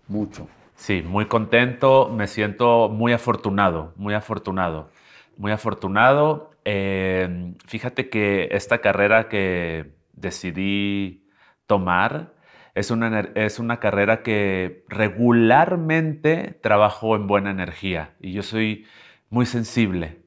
Mucho. Sí, muy contento, me siento muy afortunado, muy afortunado, muy afortunado. Em, fíjate que esta carrera que decidí tomar es una, es una carrera que regularmente trabajo en buena energía y yo soy muy sensible.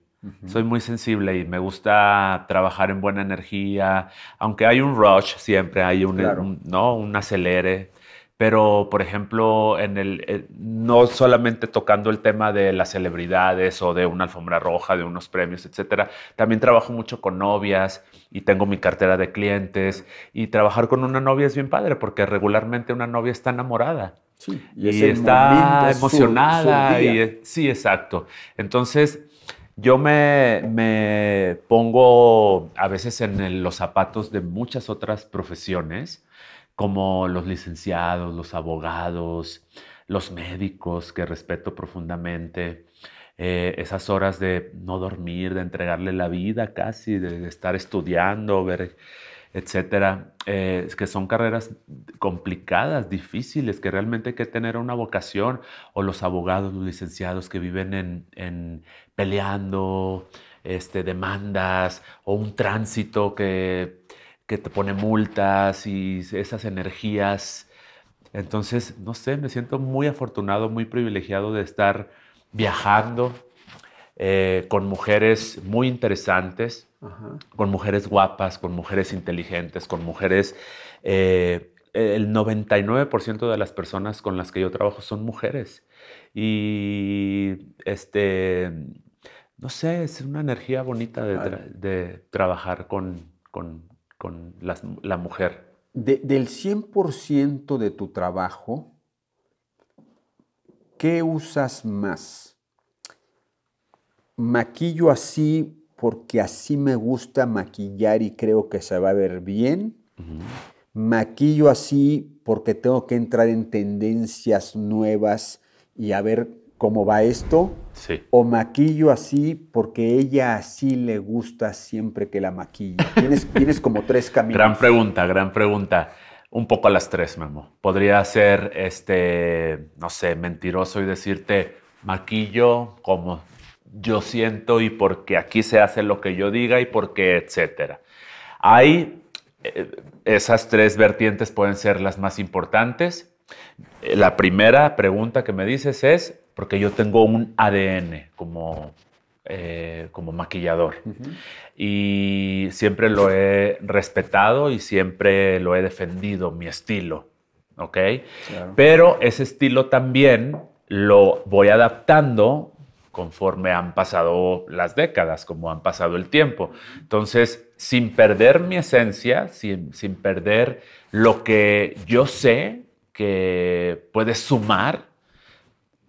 Soy muy sensible y me gusta trabajar en buena energía, aunque hay un rush siempre, hay un, ¿no? un acelere. Pero, por ejemplo, en el, eh, no solamente tocando el tema de las celebridades o de una alfombra roja, de unos premios, etcétera, también trabajo mucho con novias y tengo mi cartera de clientes. Y trabajar con una novia es bien padre porque regularmente una novia está enamorada. Sí, y, está emocionada. y, sí, exacto. Entonces, yo me, pongo a veces en los zapatos de muchas otras profesiones, como los licenciados, los abogados, los médicos, que respeto profundamente. Eh, esas horas de no dormir, de entregarle la vida casi, de, estar estudiando, ver, etcétera, eh, que son carreras complicadas, difíciles, que realmente hay que tener una vocación, o los abogados, los licenciados que viven en, peleando, este, demandas o un tránsito que, te pone multas y esas energías. Entonces, no sé, me siento muy afortunado, muy privilegiado de estar viajando eh, con mujeres muy interesantes, con mujeres guapas, con mujeres inteligentes, con mujeres... Eh, el 99% de las personas con las que yo trabajo son mujeres. Y este, no sé, es una energía bonita de, trabajar con, la mujer. del 100% de tu trabajo, ¿qué usas más? Maquillo así porque así me gusta maquillar y creo que se va a ver bien. Maquillo así porque tengo que entrar en tendencias nuevas y a ver cómo va esto, sí. o maquillo así porque ella así le gusta siempre que la maquilla. Tienes, como tres caminos. Gran pregunta, gran pregunta. Un poco a las tres, Memo. Podría ser, este, no sé, mentiroso y decirte, maquillo como yo siento y porque aquí se hace lo que yo diga y porque, etcétera. Hay eh, esas tres vertientes pueden ser las más importantes. La primera pregunta que me dices es, porque yo tengo un ADN como, eh, como maquillador y siempre lo he respetado y siempre lo he defendido, mi estilo, ¿ok? Pero ese estilo también lo voy adaptando conforme han pasado las décadas, como han pasado el tiempo. Entonces, sin perder mi esencia, sin, sin perder lo que yo sé que puede sumar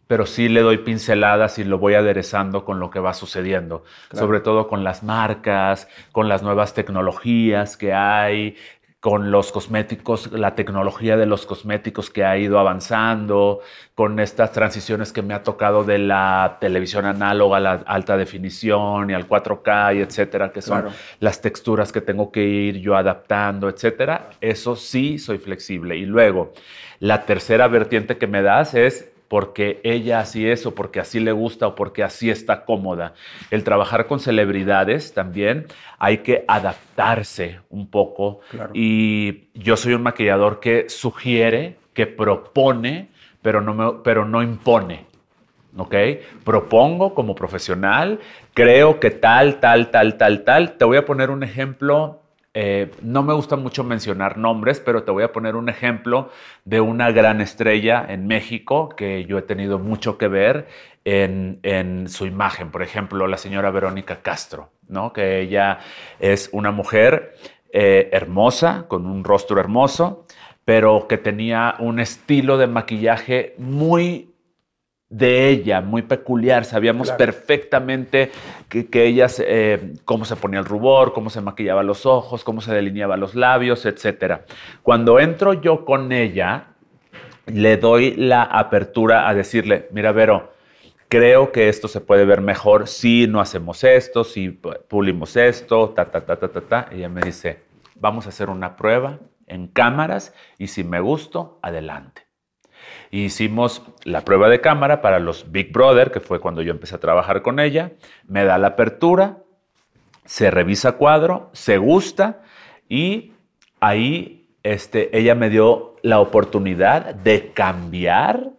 pero sí le doy pinceladas y lo voy aderezando con lo que va sucediendo, sobre todo con las marcas, con las nuevas tecnologías que hay, con los cosméticos, la tecnología de los cosméticos que ha ido avanzando, con estas transiciones que me ha tocado de la televisión análoga a la alta definición y al 4K y etcétera, que son las texturas que tengo que ir yo adaptando, etcétera. Eso sí soy flexible. Y luego, la tercera vertiente que me das es porque ella así es o porque así le gusta o porque así está cómoda. El trabajar con celebridades también hay que adaptarse un poco. Y yo soy un maquillador que sugiere, que propone, pero no, me, pero no impone. ¿ok? Propongo como profesional, creo que tal, tal, tal, tal, tal. Te voy a poner un ejemplo eh, no me gusta mucho mencionar nombres, pero te voy a poner un ejemplo de una gran estrella en México que yo he tenido mucho que ver en, su imagen. Por ejemplo, la señora Verónica Castro, ¿no? que ella es una mujer eh, hermosa, con un rostro hermoso, pero que tenía un estilo de maquillaje muy de ella, muy peculiar. Sabíamos perfectamente que, que ella, eh, cómo se ponía el rubor, cómo se maquillaba los ojos, cómo se delineaba los labios, etc. Cuando entro yo con ella, le doy la apertura a decirle, mira, Vero, creo que esto se puede ver mejor si no hacemos esto, si pulimos esto, ta, ta, ta, ta, ta, ta. ella me dice, vamos a hacer una prueba en cámaras y si me gusto, adelante. Hicimos la prueba de cámara para los Big Brother, que fue cuando yo empecé a trabajar con ella. Me da la apertura, se revisa cuadro, se gusta y ahí este, ella me dio la oportunidad de cambiar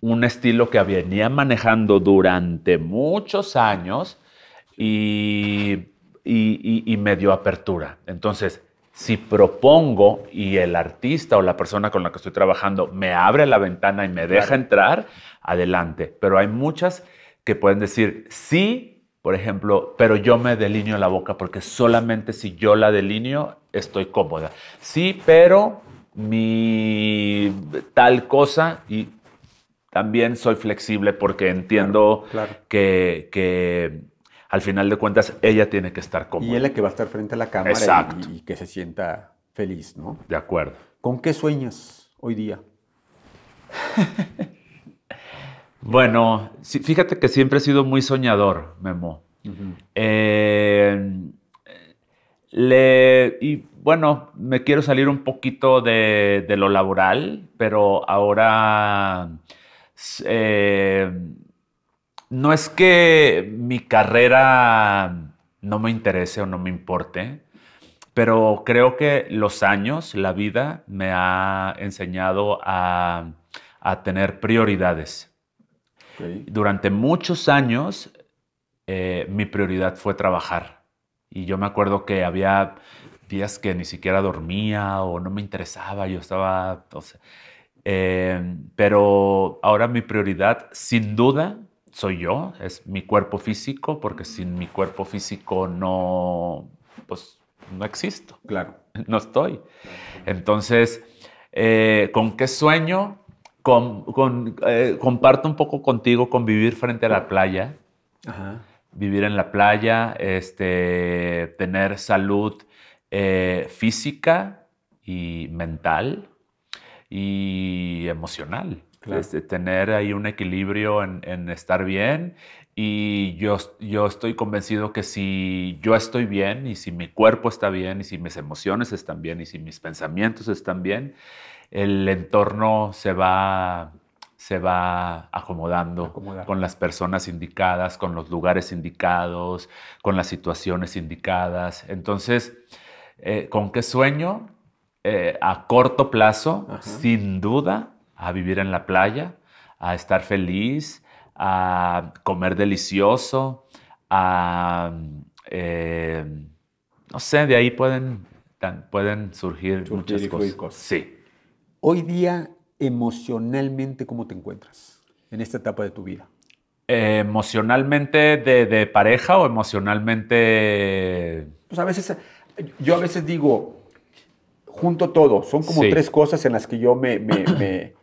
un estilo que venía manejando durante muchos años y, me dio apertura. Entonces, si propongo y el artista o la persona con la que estoy trabajando me abre la ventana y me deja entrar, adelante. Pero hay muchas que pueden decir sí, por ejemplo, pero yo me delineo la boca porque solamente si yo la delineo estoy cómoda. Sí, pero mi tal cosa y también soy flexible porque entiendo que al final de cuentas ella tiene que estar cómoda. Y él es que va a estar frente a la cámara y, que se sienta feliz, ¿no? De acuerdo. ¿Con qué sueñas hoy día? bueno, fíjate que siempre he sido muy soñador, Memo. Eh, le, y bueno, me quiero salir un poquito de, lo laboral, pero ahora... Eh, no es que mi carrera no me interese o no me importe, pero creo que los años, la vida, me ha enseñado a, tener prioridades. Durante muchos años, eh, mi prioridad fue trabajar. Y yo me acuerdo que había días que ni siquiera dormía o no me interesaba, yo estaba... Eh, pero ahora mi prioridad, sin duda, soy yo, es mi cuerpo físico, porque sin mi cuerpo físico no, pues, no existo. Claro. No estoy. Entonces, eh, ¿con qué sueño? Eh, comparto un poco contigo con vivir frente a la playa. Vivir en la playa, este, tener salud eh, física y mental y emocional. Este, tener ahí un equilibrio en, estar bien y yo, yo estoy convencido que si yo estoy bien y si mi cuerpo está bien y si mis emociones están bien y si mis pensamientos están bien, el entorno se va se va acomodando con las personas indicadas, con los lugares indicados, con las situaciones indicadas. Entonces, eh, ¿con qué sueño? Eh, a corto plazo, sin duda, a vivir en la playa, a estar feliz, a comer delicioso, a... Em, no sé, de ahí pueden, pueden surgir, muchas cosas. Sí. Hoy día, emocionalmente, ¿cómo te encuentras en esta etapa de tu vida? emocionalmente de, pareja o emocionalmente... Pues a veces, yo a veces digo, junto todo. Son como tres cosas en las que yo me,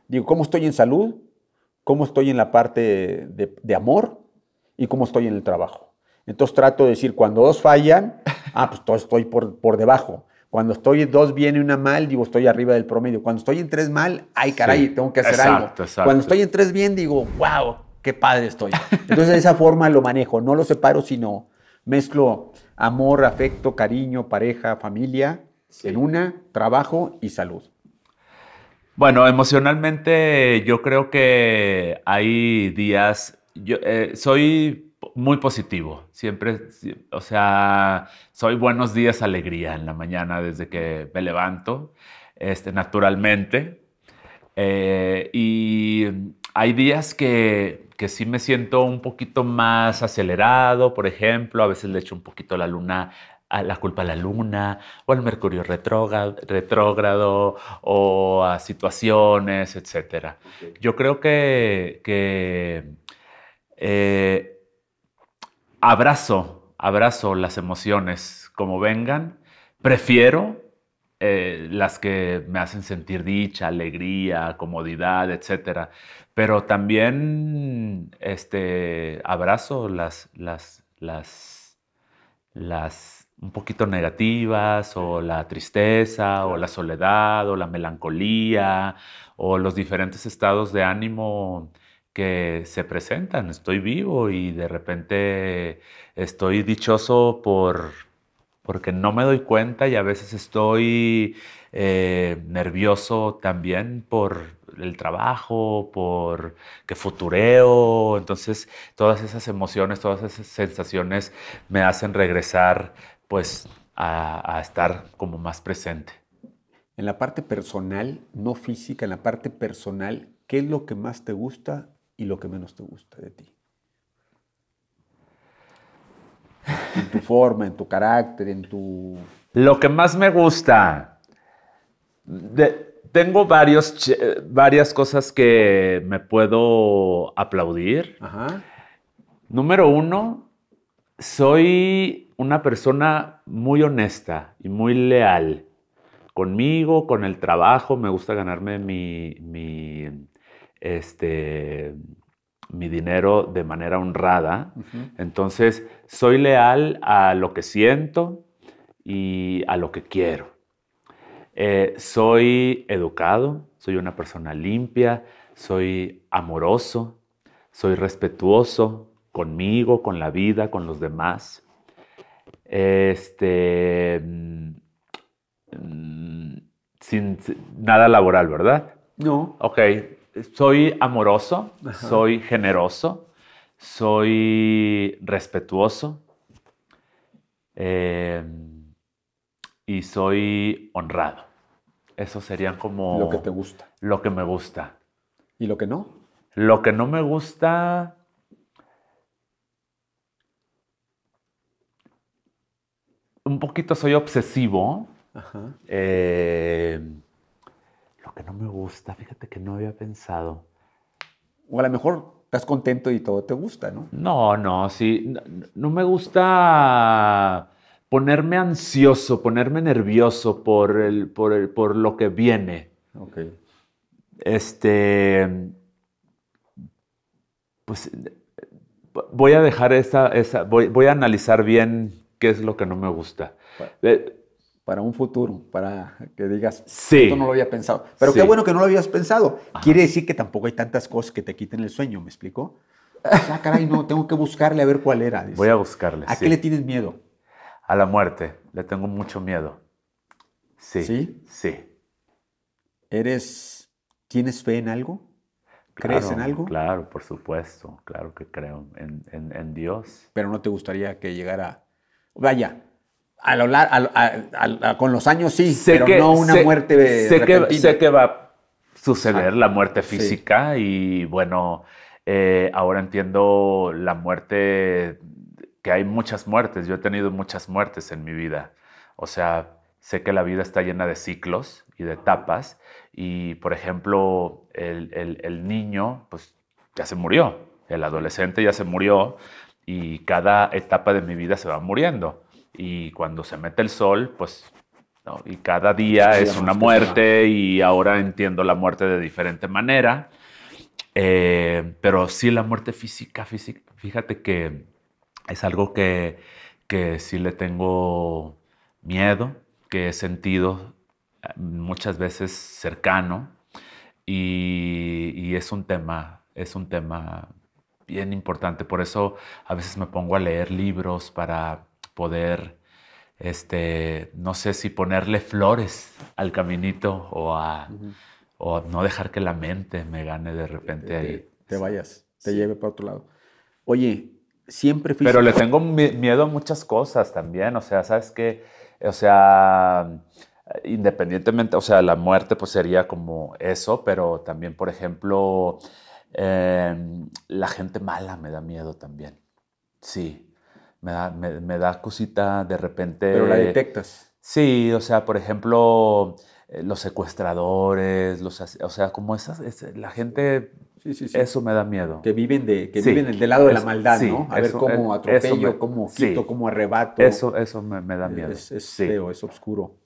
digo, ¿cómo estoy en salud? ¿Cómo estoy en la parte de, amor? ¿Y cómo estoy en el trabajo? Entonces trato de decir, cuando dos fallan, ah, pues estoy por, por debajo. Cuando estoy dos viene y una mal, digo, estoy arriba del promedio. Cuando estoy en tres mal, ay, caray, tengo que hacer algo. Cuando estoy en tres bien, digo, wow, qué padre estoy. Entonces de esa forma lo manejo, no lo separo, sino mezclo amor, afecto, cariño, pareja, familia en una, trabajo y salud. Bueno, emocionalmente yo creo que hay días, yo eh, soy muy positivo, siempre, o sea, soy buenos días alegría en la mañana desde que me levanto, este, naturalmente. Eh, y hay días que, que sí me siento un poquito más acelerado, por ejemplo, a veces le echo un poquito la luna a la culpa a la luna o al mercurio retrógrado o a situaciones, etc. Yo creo que, eh, abrazo, abrazo las emociones como vengan, prefiero eh, las que me hacen sentir dicha, alegría, comodidad, etc. Pero también este, abrazo las, las, las un poquito negativas, o la tristeza, o la soledad, o la melancolía, o los diferentes estados de ánimo que se presentan. Estoy vivo y de repente estoy dichoso por, porque no me doy cuenta y a veces estoy eh, nervioso también por el trabajo, por que futureo. Entonces, todas esas emociones, todas esas sensaciones me hacen regresar pues a, estar como más presente. En la parte personal, no física, en la parte personal, ¿qué es lo que más te gusta y lo que menos te gusta de ti? En tu forma, en tu carácter, en tu... Lo que más me gusta. tengo varios, varias cosas que me puedo aplaudir. Ajá. Número uno, soy una persona muy honesta y muy leal conmigo, con el trabajo, me gusta ganarme mi, este, mi dinero de manera honrada. Entonces, soy leal a lo que siento y a lo que quiero. Eh, soy educado, soy una persona limpia, soy amoroso, soy respetuoso conmigo, con la vida, con los demás este, mm, sin nada laboral, ¿verdad? No. Ok, soy amoroso, soy generoso, soy respetuoso em, y soy honrado. Eso serían como... Lo que te gusta. Lo que me gusta. ¿Y lo que no? Lo que no me gusta un poquito soy obsesivo. Eh, lo que no me gusta, fíjate que no había pensado. O a lo mejor estás contento y todo te gusta, ¿no? No, no, sí. No, me gusta ponerme ansioso, ponerme nervioso por, el, por, por lo que viene. Ok. Este. Pues eh, voy a dejar esa. voy, voy a analizar bien qué es lo que no me gusta. Para, un futuro, para que digas, sí, esto no lo había pensado. Pero qué bueno que no lo habías pensado. Quiere decir que tampoco hay tantas cosas que te quiten el sueño, ¿me explico? Pues, ah, caray, no, tengo que buscarle a ver cuál era. Voy a buscarle. ¿A qué le tienes miedo? A la muerte, le tengo mucho miedo. Sí. ¿Sí? Sí. ¿Eres, tienes fe en algo? ¿Crees en algo? Claro, por supuesto, claro que creo en, Dios. Pero no te gustaría que llegara Vaya, a lo, con los años sí, sé pero que, no una muerte sé que, sé que, va a suceder ah, la muerte física y bueno, eh, ahora entiendo la muerte, que hay muchas muertes, yo he tenido muchas muertes en mi vida. O sea, sé que la vida está llena de ciclos y de etapas y, por ejemplo, el, el niño, pues ya se murió, el adolescente ya se murió, y cada etapa de mi vida se va muriendo. Y cuando se mete el sol, pues, y cada día es una muerte y ahora entiendo la muerte de diferente manera. Eh, pero sí, la muerte física, física, fíjate que es algo que, que sí le tengo miedo, que he sentido eh, muchas veces cercano y, y es un tema, es un tema bien importante. Por eso a veces me pongo a leer libros para poder, este, no sé si ponerle flores al caminito o a, o no dejar que la mente me gane de repente te, ahí. Te vayas, te lleve para otro lado. Oye, siempre Pero le tengo miedo a muchas cosas también, o sea, ¿sabes qué? O sea, independientemente, o sea, la muerte pues sería como eso, pero también, por ejemplo, Em, la gente mala me da miedo también. Sí, me da, me, cosita de repente. Pero la detectas. Sí, o sea, por ejemplo, eh, los secuestradores, los, o sea, como esas, la gente Eso me da miedo. Que viven, de, que viven del lado de la maldad, ¿no? A ver cómo atropello, cómo quito, cómo arrebato. Eso, eso me, da miedo. Es, feo, es oscuro.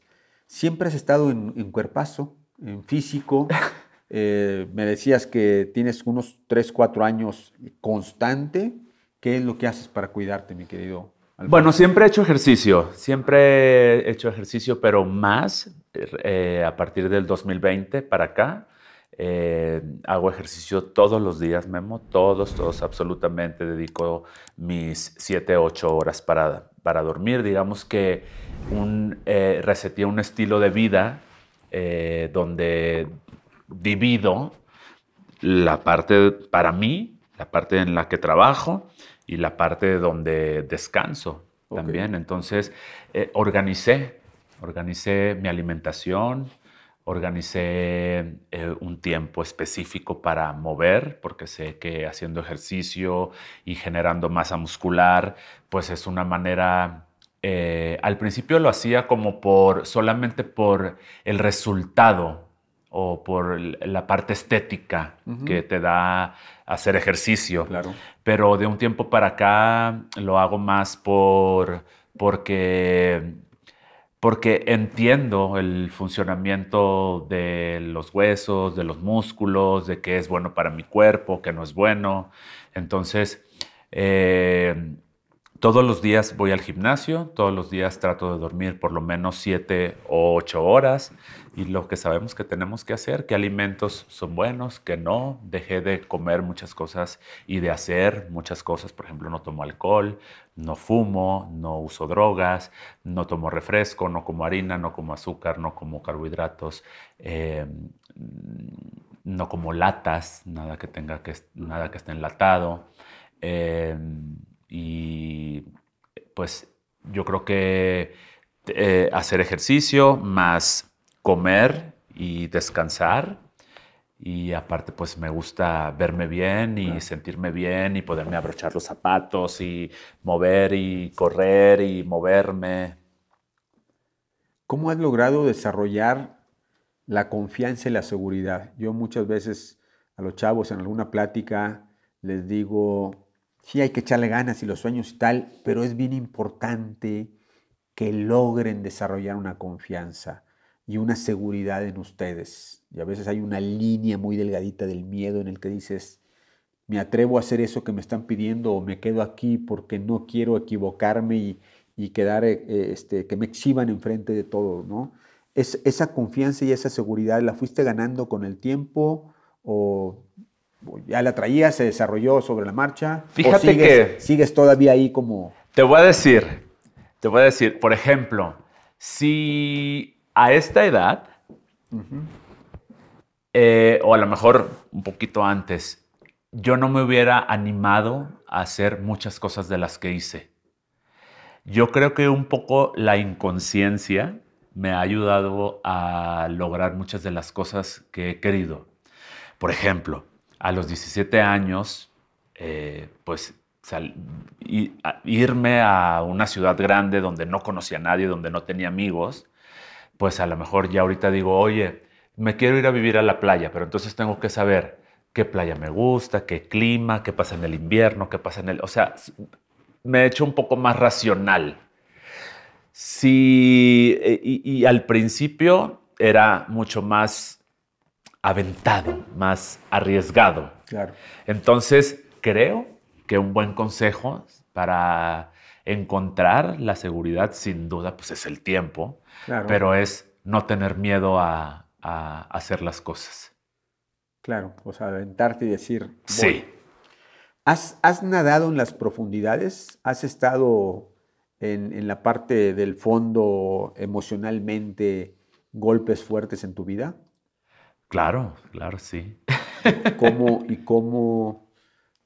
Siempre has estado en, en cuerpazo, en físico, Eh, me decías que tienes unos 3, 4 años constante. ¿Qué es lo que haces para cuidarte, mi querido? Bueno, siempre he hecho ejercicio, siempre he hecho ejercicio, pero más eh, a partir del 2020 para acá. Eh, hago ejercicio todos los días, Memo, todos, todos, absolutamente. Dedico mis 7, 8 horas para, para dormir. Digamos que un, un estilo de vida donde divido la parte para mí, la parte en la que trabajo y la parte donde descanso también. Entonces, eh, organicé, organicé mi alimentación, organicé eh, un tiempo específico para mover, porque sé que haciendo ejercicio y generando masa muscular, pues es una manera... Eh, al principio lo hacía como por solamente por el resultado o por la parte estética que te da hacer ejercicio. Claro. Pero de un tiempo para acá lo hago más por porque porque entiendo el funcionamiento de los huesos, de los músculos, de qué es bueno para mi cuerpo, qué no es bueno. Entonces, eh, todos los días voy al gimnasio, todos los días trato de dormir por lo menos 7 o 8 horas y lo que sabemos que tenemos que hacer, qué alimentos son buenos, que no. Dejé de comer muchas cosas y de hacer muchas cosas, por ejemplo, no tomo alcohol, no fumo, no uso drogas, no tomo refresco, no como harina, no como azúcar, no como carbohidratos. Em, no como latas, nada que tenga que, nada que esté enlatado. Em, y pues yo creo que eh, hacer ejercicio más comer y descansar. Y aparte, pues me gusta verme bien y sentirme bien y poderme abrochar los zapatos y mover y correr y moverme. ¿Cómo has logrado desarrollar la confianza y la seguridad? Yo muchas veces a los chavos en alguna plática les digo, sí hay que echarle ganas y los sueños y tal, pero es bien importante que logren desarrollar una confianza y una seguridad en ustedes. Y a veces hay una línea muy delgadita del miedo en el que dices, me atrevo a hacer eso que me están pidiendo o me quedo aquí porque no quiero equivocarme y, y quedar, eh, eh, este, que me exhiban enfrente de todo, ¿no? Es, esa confianza y esa seguridad, ¿la fuiste ganando con el tiempo o ya la traía, se desarrolló sobre la marcha. Fíjate que sigues todavía ahí como. Te voy a decir, te voy a decir, por ejemplo, si a esta edad, eh, o a lo mejor un poquito antes, yo no me hubiera animado a hacer muchas cosas de las que hice. Yo creo que un poco la inconsciencia me ha ayudado a lograr muchas de las cosas que he querido. Por ejemplo, a los 17 años, eh, pues irme a una ciudad grande donde no conocía a nadie, donde no tenía amigos, pues a lo mejor ya ahorita digo, oye, me quiero ir a vivir a la playa, pero entonces tengo que saber qué playa me gusta, qué clima, qué pasa en el invierno, qué pasa en el... O sea, me he hecho un poco más racional. Sí, eh, y al principio era mucho más aventado, más arriesgado. Claro. Entonces, creo que un buen consejo para encontrar la seguridad, sin duda, pues es el tiempo, pero es no tener miedo a, hacer las cosas. Claro, o sea, aventarte y decir. Sí. ¿Has, nadado en las profundidades? ¿Has estado en, en la parte del fondo emocionalmente, golpes fuertes en tu vida? Claro, claro, sí. ¿Cómo, y cómo,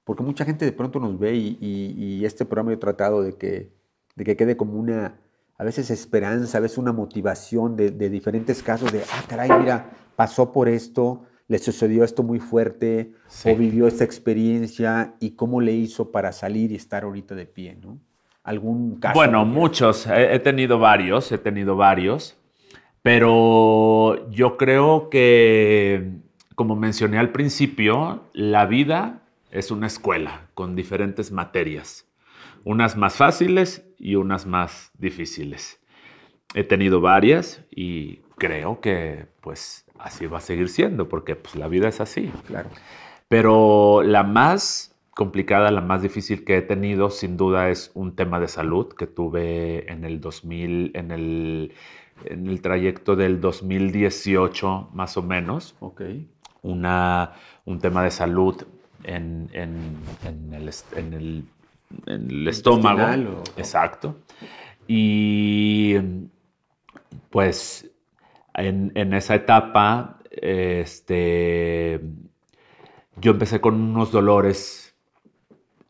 porque mucha gente de pronto nos ve y, este programa yo he tratado de que, de que quede como una, a veces esperanza, a veces una motivación de, diferentes casos de, ah, caray, mira, pasó por esto, le sucedió esto muy fuerte, o vivió esta experiencia, y cómo le hizo para salir y estar ahorita de pie, ¿no? ¿Algún caso? Bueno, muchos, he, tenido varios, he tenido varios. Pero yo creo que, como mencioné al principio, la vida es una escuela con diferentes materias, unas más fáciles y unas más difíciles. He tenido varias y creo que pues así va a seguir siendo, porque pues, la vida es así. Claro. Pero la más complicada, la más difícil que he tenido, sin duda, es un tema de salud que tuve en el 2000, en el en el trayecto del 2018 más o menos. Una, un tema de salud en, en, en, el, en el, estómago. Exacto. Y pues en, esa etapa, este, yo empecé con unos dolores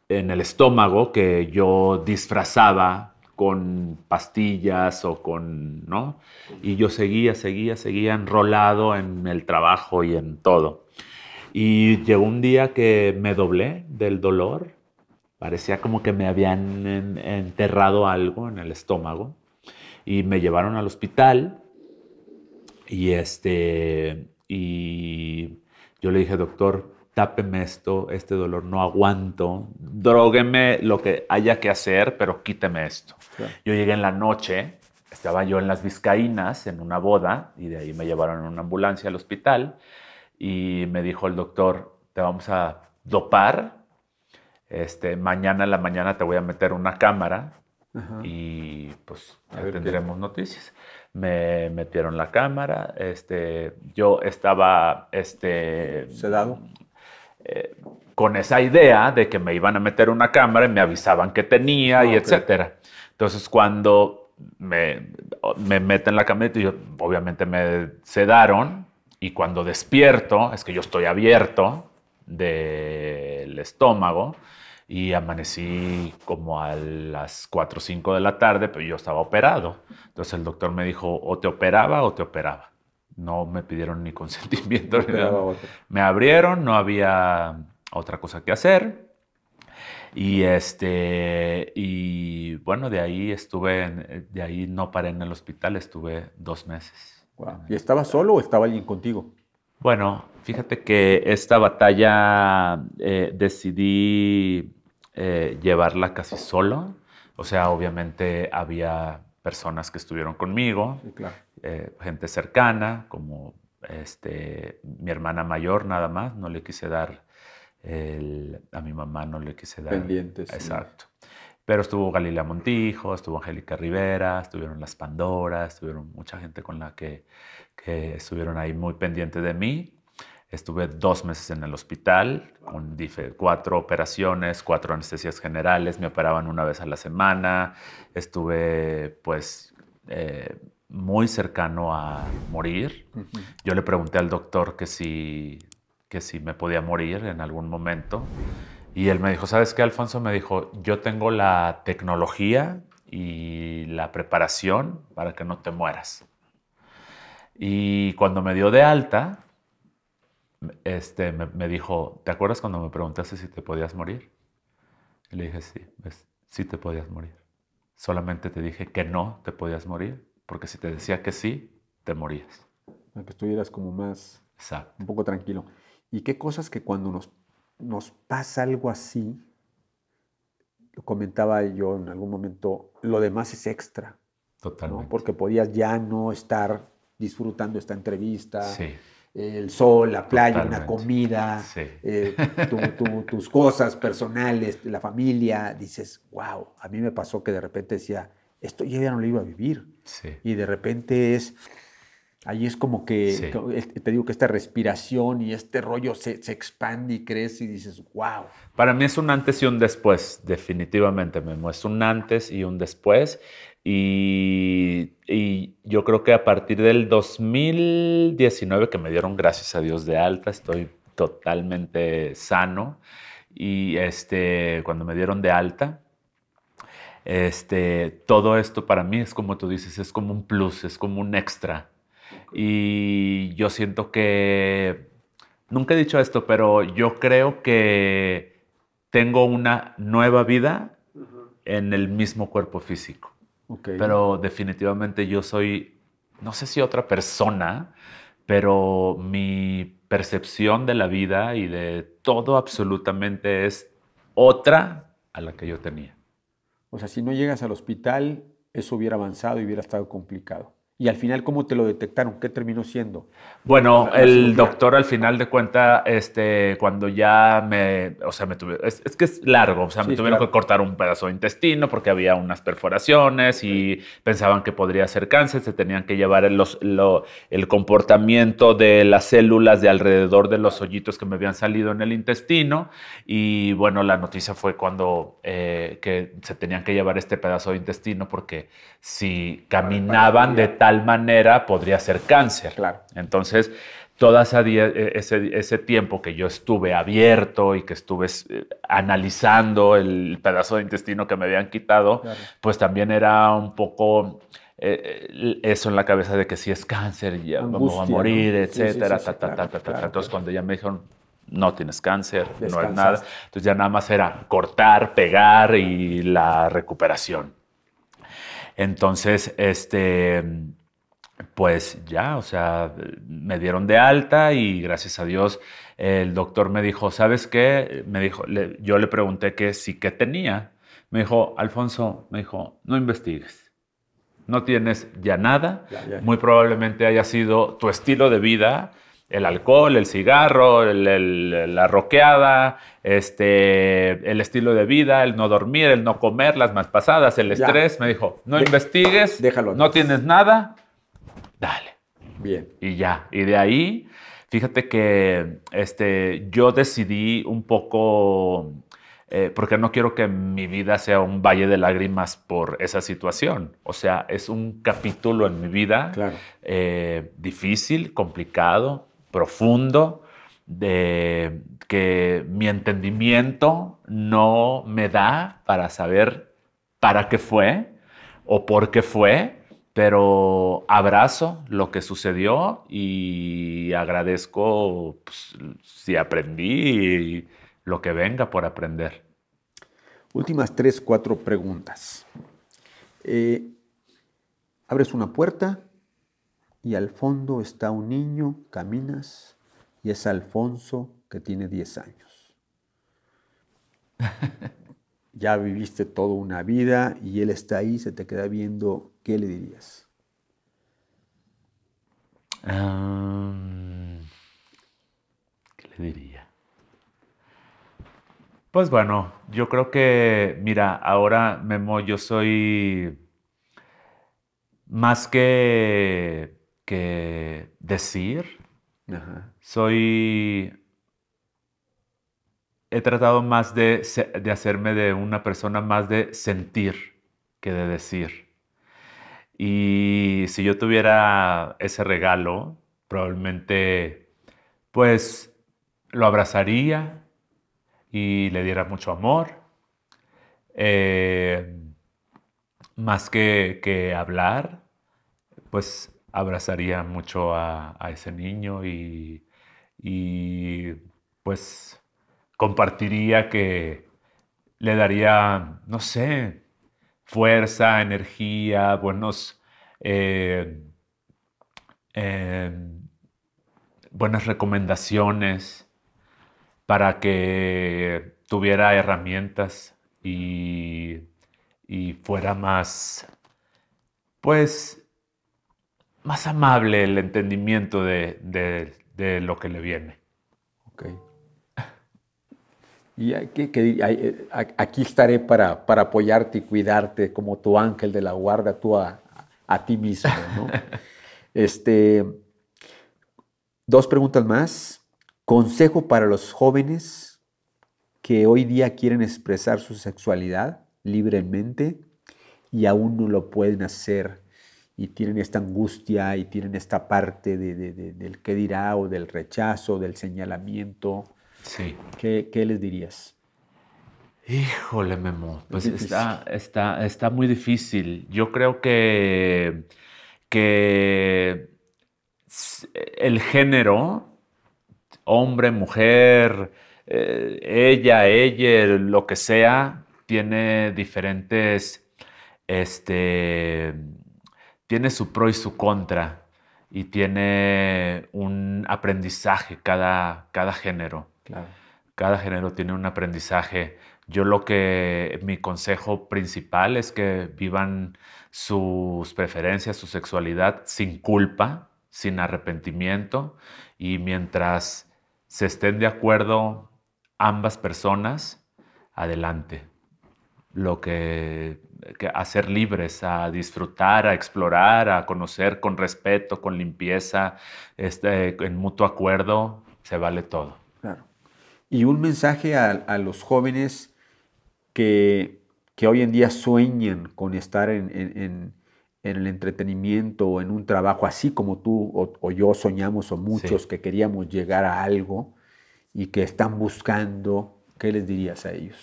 en el estómago que yo disfrazaba con pastillas o con, ¿no? Y yo seguía, seguía, seguía enrolado en el trabajo y en todo. Y llegó un día que me doblé del dolor, parecía como que me habían enterrado algo en el estómago y me llevaron al hospital y este y yo le dije, doctor, tápeme esto, este dolor, no aguanto, drogueme lo que haya que hacer, pero quíteme esto. Yo llegué en la noche, estaba yo en las Vizcaínas, en una boda, y de ahí me llevaron en una ambulancia al hospital, y me dijo el doctor, te vamos a dopar, este, mañana en la mañana te voy a meter una cámara, y pues tendremos noticias me metieron la cámara, este, yo estaba, este, sedado, eh, con esa idea de que me iban a meter una cámara y me avisaban que tenía y ah, etcétera. Entonces, cuando me, meten la camioneta, yo, obviamente me sedaron y cuando despierto, es que yo estoy abierto del estómago y amanecí como a las 4 o 5 de la tarde, pero yo estaba operado. Entonces el doctor me dijo, o te operaba o te operaba no me pidieron ni consentimiento. me abrieron, no había otra cosa que hacer. Y este, y bueno, de ahí estuve, de ahí no paré en el hospital, estuve dos meses. ¿Y estaba solo o estaba alguien contigo? Bueno, fíjate que esta batalla eh, decidí eh, llevarla casi solo. O sea, obviamente había personas que estuvieron conmigo, sí, claro. Eh, gente cercana, como este, mi hermana mayor nada más, no le quise dar, a mi mamá no le quise dar. Pendientes. Exacto. Pero estuvo Galilea Montijo, estuvo Angélica Rivera, estuvieron las Pandoras, estuvieron mucha gente con la que, estuvieron ahí muy pendiente de mí. Estuve dos meses en el hospital con cuatro operaciones, cuatro anestesias generales, me operaban una vez a la semana. Estuve, pues, eh, muy cercano a morir. Yo le pregunté al doctor que si, que si me podía morir en algún momento. Y él me dijo, ¿sabes qué, Alfonso? Me dijo, yo tengo la tecnología y la preparación para que no te mueras. Y cuando me dio de alta, este, me, dijo, ¿te acuerdas cuando me preguntaste si te podías morir? le dije, sí, sí te podías morir. Solamente te dije que no te podías morir porque si te decía que sí, te morías. que estuvieras como más, Exacto. un poco tranquilo. ¿Y qué cosas que cuando nos, nos pasa algo así, lo comentaba yo en algún momento, lo demás es extra. Totalmente. Porque podías ya no estar disfrutando esta entrevista. Sí el sol, la playa, la una comida, eh, tus cosas personales, la familia, dices, wow, a mí me pasó que de repente decía, esto ya no lo iba a vivir. Y de repente es, ahí es como que, te digo que esta respiración y este rollo se, expande y crece y dices, wow. Para mí es un antes y un después, definitivamente, Me muestra un antes y un después. Y, y, yo creo que a partir del 2019, que me dieron gracias a Dios de alta, estoy totalmente sano. Y este, cuando me dieron de alta, este, todo esto para mí es como tú dices, es como un plus, es como un extra. Y yo siento que, nunca he dicho esto, pero yo creo que tengo una nueva vida en el mismo cuerpo físico. Pero definitivamente yo soy, no sé si otra persona, pero mi percepción de la vida y de todo absolutamente es otra a la que yo tenía. O sea, si no llegas al hospital, eso hubiera avanzado y hubiera estado complicado y al final cómo te lo detectaron, qué terminó siendo. Bueno, el doctor al final de cuenta, este, cuando ya me, o sea, me tuve, es, que es largo, o sea, me tuvieron que cortar un pedazo de intestino porque había unas perforaciones y pensaban que podría ser cáncer, se tenían que llevar el, los, lo, el comportamiento de las células de alrededor de los hoyitos que me habían salido en el intestino y bueno, la noticia fue cuando eh, que se tenían que llevar este pedazo de intestino porque si caminaban de tal manera podría ser cáncer. Entonces, todo e, ese, ese, tiempo que yo estuve abierto y que estuve eh, analizando el pedazo de intestino que me habían quitado, pues también era un poco eh, eh, eso en la cabeza de que si es cáncer ya vamos a morir, etc. etcétera, Entonces cuando ya me dijeron no tienes cáncer, no es nada, entonces ya nada más era cortar, pegar y la recuperación. Entonces, este pues ya, o sea, me dieron de alta y gracias a Dios el doctor me dijo, ¿sabes qué? Me dijo, yo le pregunté que sí que tenía. Me dijo, Alfonso, me dijo, no investigues. No tienes ya nada. Muy probablemente haya sido tu estilo de vida, el alcohol, el cigarro, la roqueada, este, el estilo de vida, el no dormir, el no comer, las más pasadas, el estrés. Me dijo, no investigues, déjalo. No tienes nada dale. Bien. Y ya, y de ahí, fíjate que este, yo decidí un poco, eh, porque no quiero que mi vida sea un valle de lágrimas por esa situación. O sea, es un capítulo en mi vida eh, difícil, complicado, profundo, de que mi entendimiento no me da para saber para qué fue o por qué fue pero abrazo lo que sucedió y agradezco pues, si aprendí lo que venga por aprender. Últimas tres, cuatro preguntas. Eh, abres una puerta y al fondo está un niño, caminas y es Alfonso que tiene 10 años. ya viviste toda una vida y él está ahí, se te queda viendo, ¿qué le dirías? ¿Qué le diría? Pues bueno, yo creo que, mira, ahora Memo, yo soy más que, que decir, Ajá. soy he tratado más de, hacerme de una persona más de sentir que de decir. Y si yo tuviera ese regalo, probablemente pues lo abrazaría y le diera mucho amor. Eh, más que, hablar, pues abrazaría mucho a, ese niño y, y pues compartiría que le daría, no sé, fuerza, energía, eh, em, buenas recomendaciones para que tuviera herramientas y, fuera más, pues, más amable el entendimiento de, lo que le viene. Okay y eh, aquí estaré para, apoyarte y cuidarte como tu ángel de la guarda, tú a, ti mismo. este, dos preguntas más. Consejo para los jóvenes que hoy día quieren expresar su sexualidad libremente y aún no lo pueden hacer y tienen esta angustia y tienen esta parte del qué dirá o del rechazo, del señalamiento ¿Qué, les dirías? Híjole, Memo, pues está, está, muy difícil. Yo creo que, el género, hombre, mujer, eh, ella, ella, lo que sea, tiene diferentes, este, tiene su pro y su contra y tiene un aprendizaje cada, cada género. Cada género tiene un aprendizaje. Yo lo que mi consejo principal es que vivan sus preferencias, su sexualidad sin culpa, sin arrepentimiento y mientras se estén de acuerdo ambas personas, adelante. Lo que, a ser libres, a disfrutar, a explorar, a conocer con respeto, con limpieza, este, en mutuo acuerdo, se vale todo y un mensaje a, los jóvenes que, que, hoy en día sueñan con estar en, el entretenimiento o en un trabajo, así como tú o, yo soñamos o muchos que queríamos llegar a algo y que están buscando, ¿qué les dirías a ellos?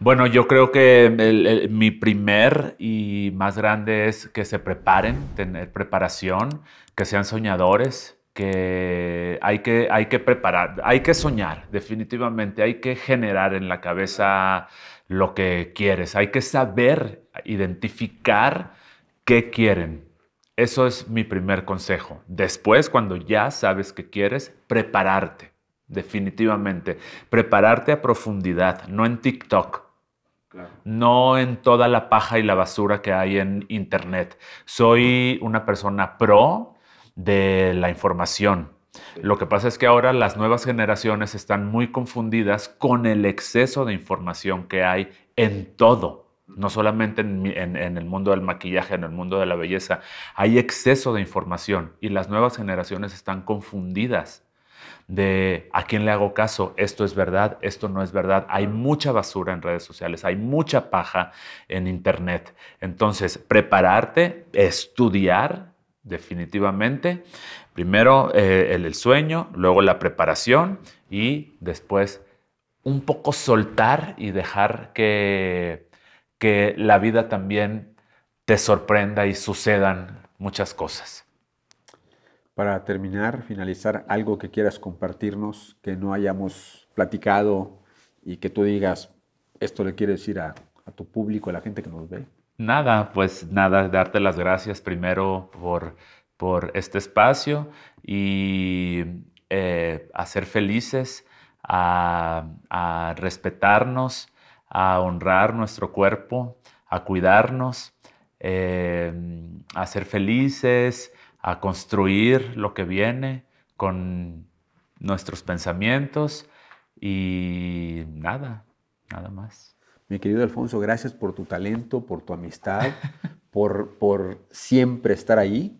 Bueno, yo creo que mi primer y más grande es que se preparen, tener preparación, que sean soñadores, que hay que, hay que preparar, hay que soñar, definitivamente, hay que generar en la cabeza lo que quieres, hay que saber identificar qué quieren. Eso es mi primer consejo. Después, cuando ya sabes qué quieres, prepararte, definitivamente, prepararte a profundidad, no en TikTok, No en toda la paja y la basura que hay en Internet. Soy una persona pro de la información. Lo que pasa es que ahora las nuevas generaciones están muy confundidas con el exceso de información que hay en todo, no solamente en, el mundo del maquillaje, en el mundo de la belleza, hay exceso de información y las nuevas generaciones están confundidas de a quién le hago caso, esto es verdad, esto no es verdad. Hay mucha basura en redes sociales, hay mucha paja en internet. Entonces, prepararte, estudiar definitivamente. Primero eh, el, sueño, luego la preparación y después un poco soltar y dejar que, que la vida también te sorprenda y sucedan muchas cosas. Para terminar, finalizar, algo que quieras compartirnos, que no hayamos platicado y que tú digas, esto le quiere decir a, a tu público, a la gente que nos ve. Nada, pues nada, darte las gracias primero por, por este espacio y eh, a ser felices, a, respetarnos, a honrar nuestro cuerpo, a cuidarnos, eh, a ser felices, a construir lo que viene con nuestros pensamientos y nada, nada más. Mi querido Alfonso, gracias por tu talento, por tu amistad, por, por siempre estar ahí.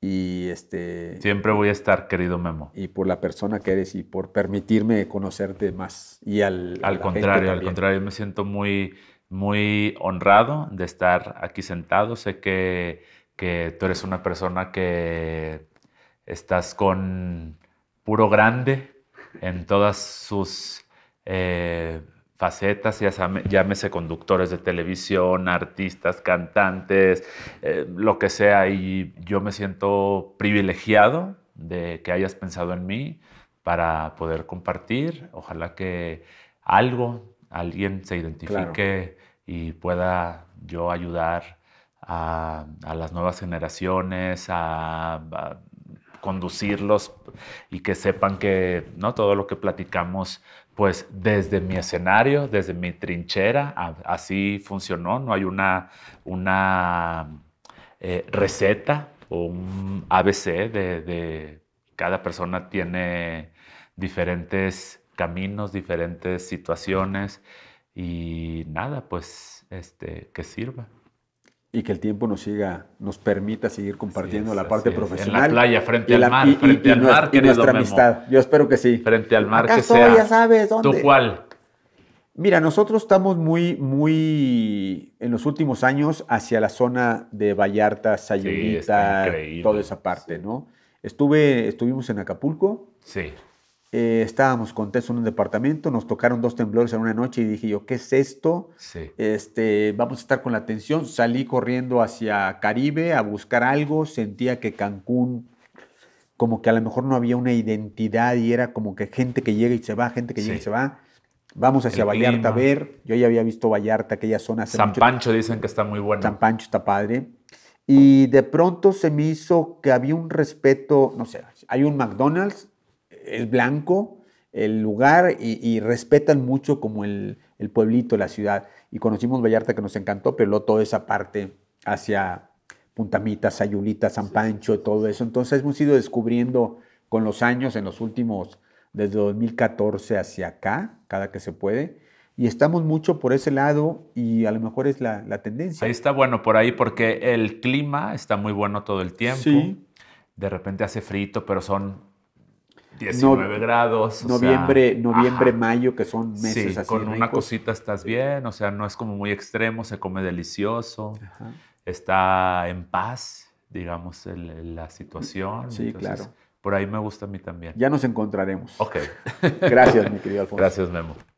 Y este. Siempre voy a estar, querido Memo. Y por la persona que eres y por permitirme conocerte más. Y al. contrario, al contrario, me siento muy, muy honrado de estar aquí sentado. Sé que, que tú eres una persona que estás con puro grande en todas sus. Eh, facetas, ya llámese conductores de televisión, artistas, cantantes, eh, lo que sea, y yo me siento privilegiado de que hayas pensado en mí para poder compartir. Ojalá que algo, alguien se identifique y pueda yo ayudar a, las nuevas generaciones, a conducirlos y que sepan que ¿no? todo lo que platicamos, pues desde mi escenario, desde mi trinchera, así funcionó, no hay una, una eh, receta o un ABC de, de cada persona tiene diferentes caminos, diferentes situaciones y nada, pues este, que sirva y que el tiempo nos siga, nos permita seguir compartiendo la parte profesional. En la playa, frente al mar, frente al mar. Y nuestra amistad. Yo espero que sí. Frente al mar que estoy, ya sabes dónde. ¿Tú cuál? Mira, nosotros estamos muy, muy, en los últimos años, hacia la zona de Vallarta, Sayulita, toda esa parte, ¿no? Estuve, estuvimos en Acapulco. Sí. Eh, estábamos contentos en un departamento, nos tocaron dos temblores en una noche y dije yo, ¿qué es esto? Este, vamos a estar con la atención. Salí corriendo hacia Caribe a buscar algo, sentía que Cancún como que a lo mejor no había una identidad y era como que gente que llega y se va, gente que llega y se va. Vamos hacia Vallarta a ver. Yo ya había visto Vallarta, aquella zona. San Pancho dicen que está muy bueno. San Pancho está padre. Y de pronto se me hizo que había un respeto, no sé, hay un McDonald's es blanco el lugar y, respetan mucho como el, pueblito, la ciudad. Y conocimos Vallarta que nos encantó, pero luego toda esa parte hacia Puntamita, Sayulita, San Pancho, todo eso. Entonces hemos ido descubriendo con los años, en los últimos, desde 2014 hacia acá, cada que se puede, y estamos mucho por ese lado y a lo mejor es la, tendencia. Ahí está bueno por ahí porque el clima está muy bueno todo el tiempo. Sí. De repente hace frito, pero son 19 grados. Noviembre, noviembre, mayo, que son meses sí, Con una cosita estás bien, o sea, no es como muy extremo, se come delicioso, está en paz, digamos, la situación. Sí, claro. Por ahí me gusta a mí también. Ya nos encontraremos. Ok. Gracias, mi querido Alfonso. Gracias, Memo.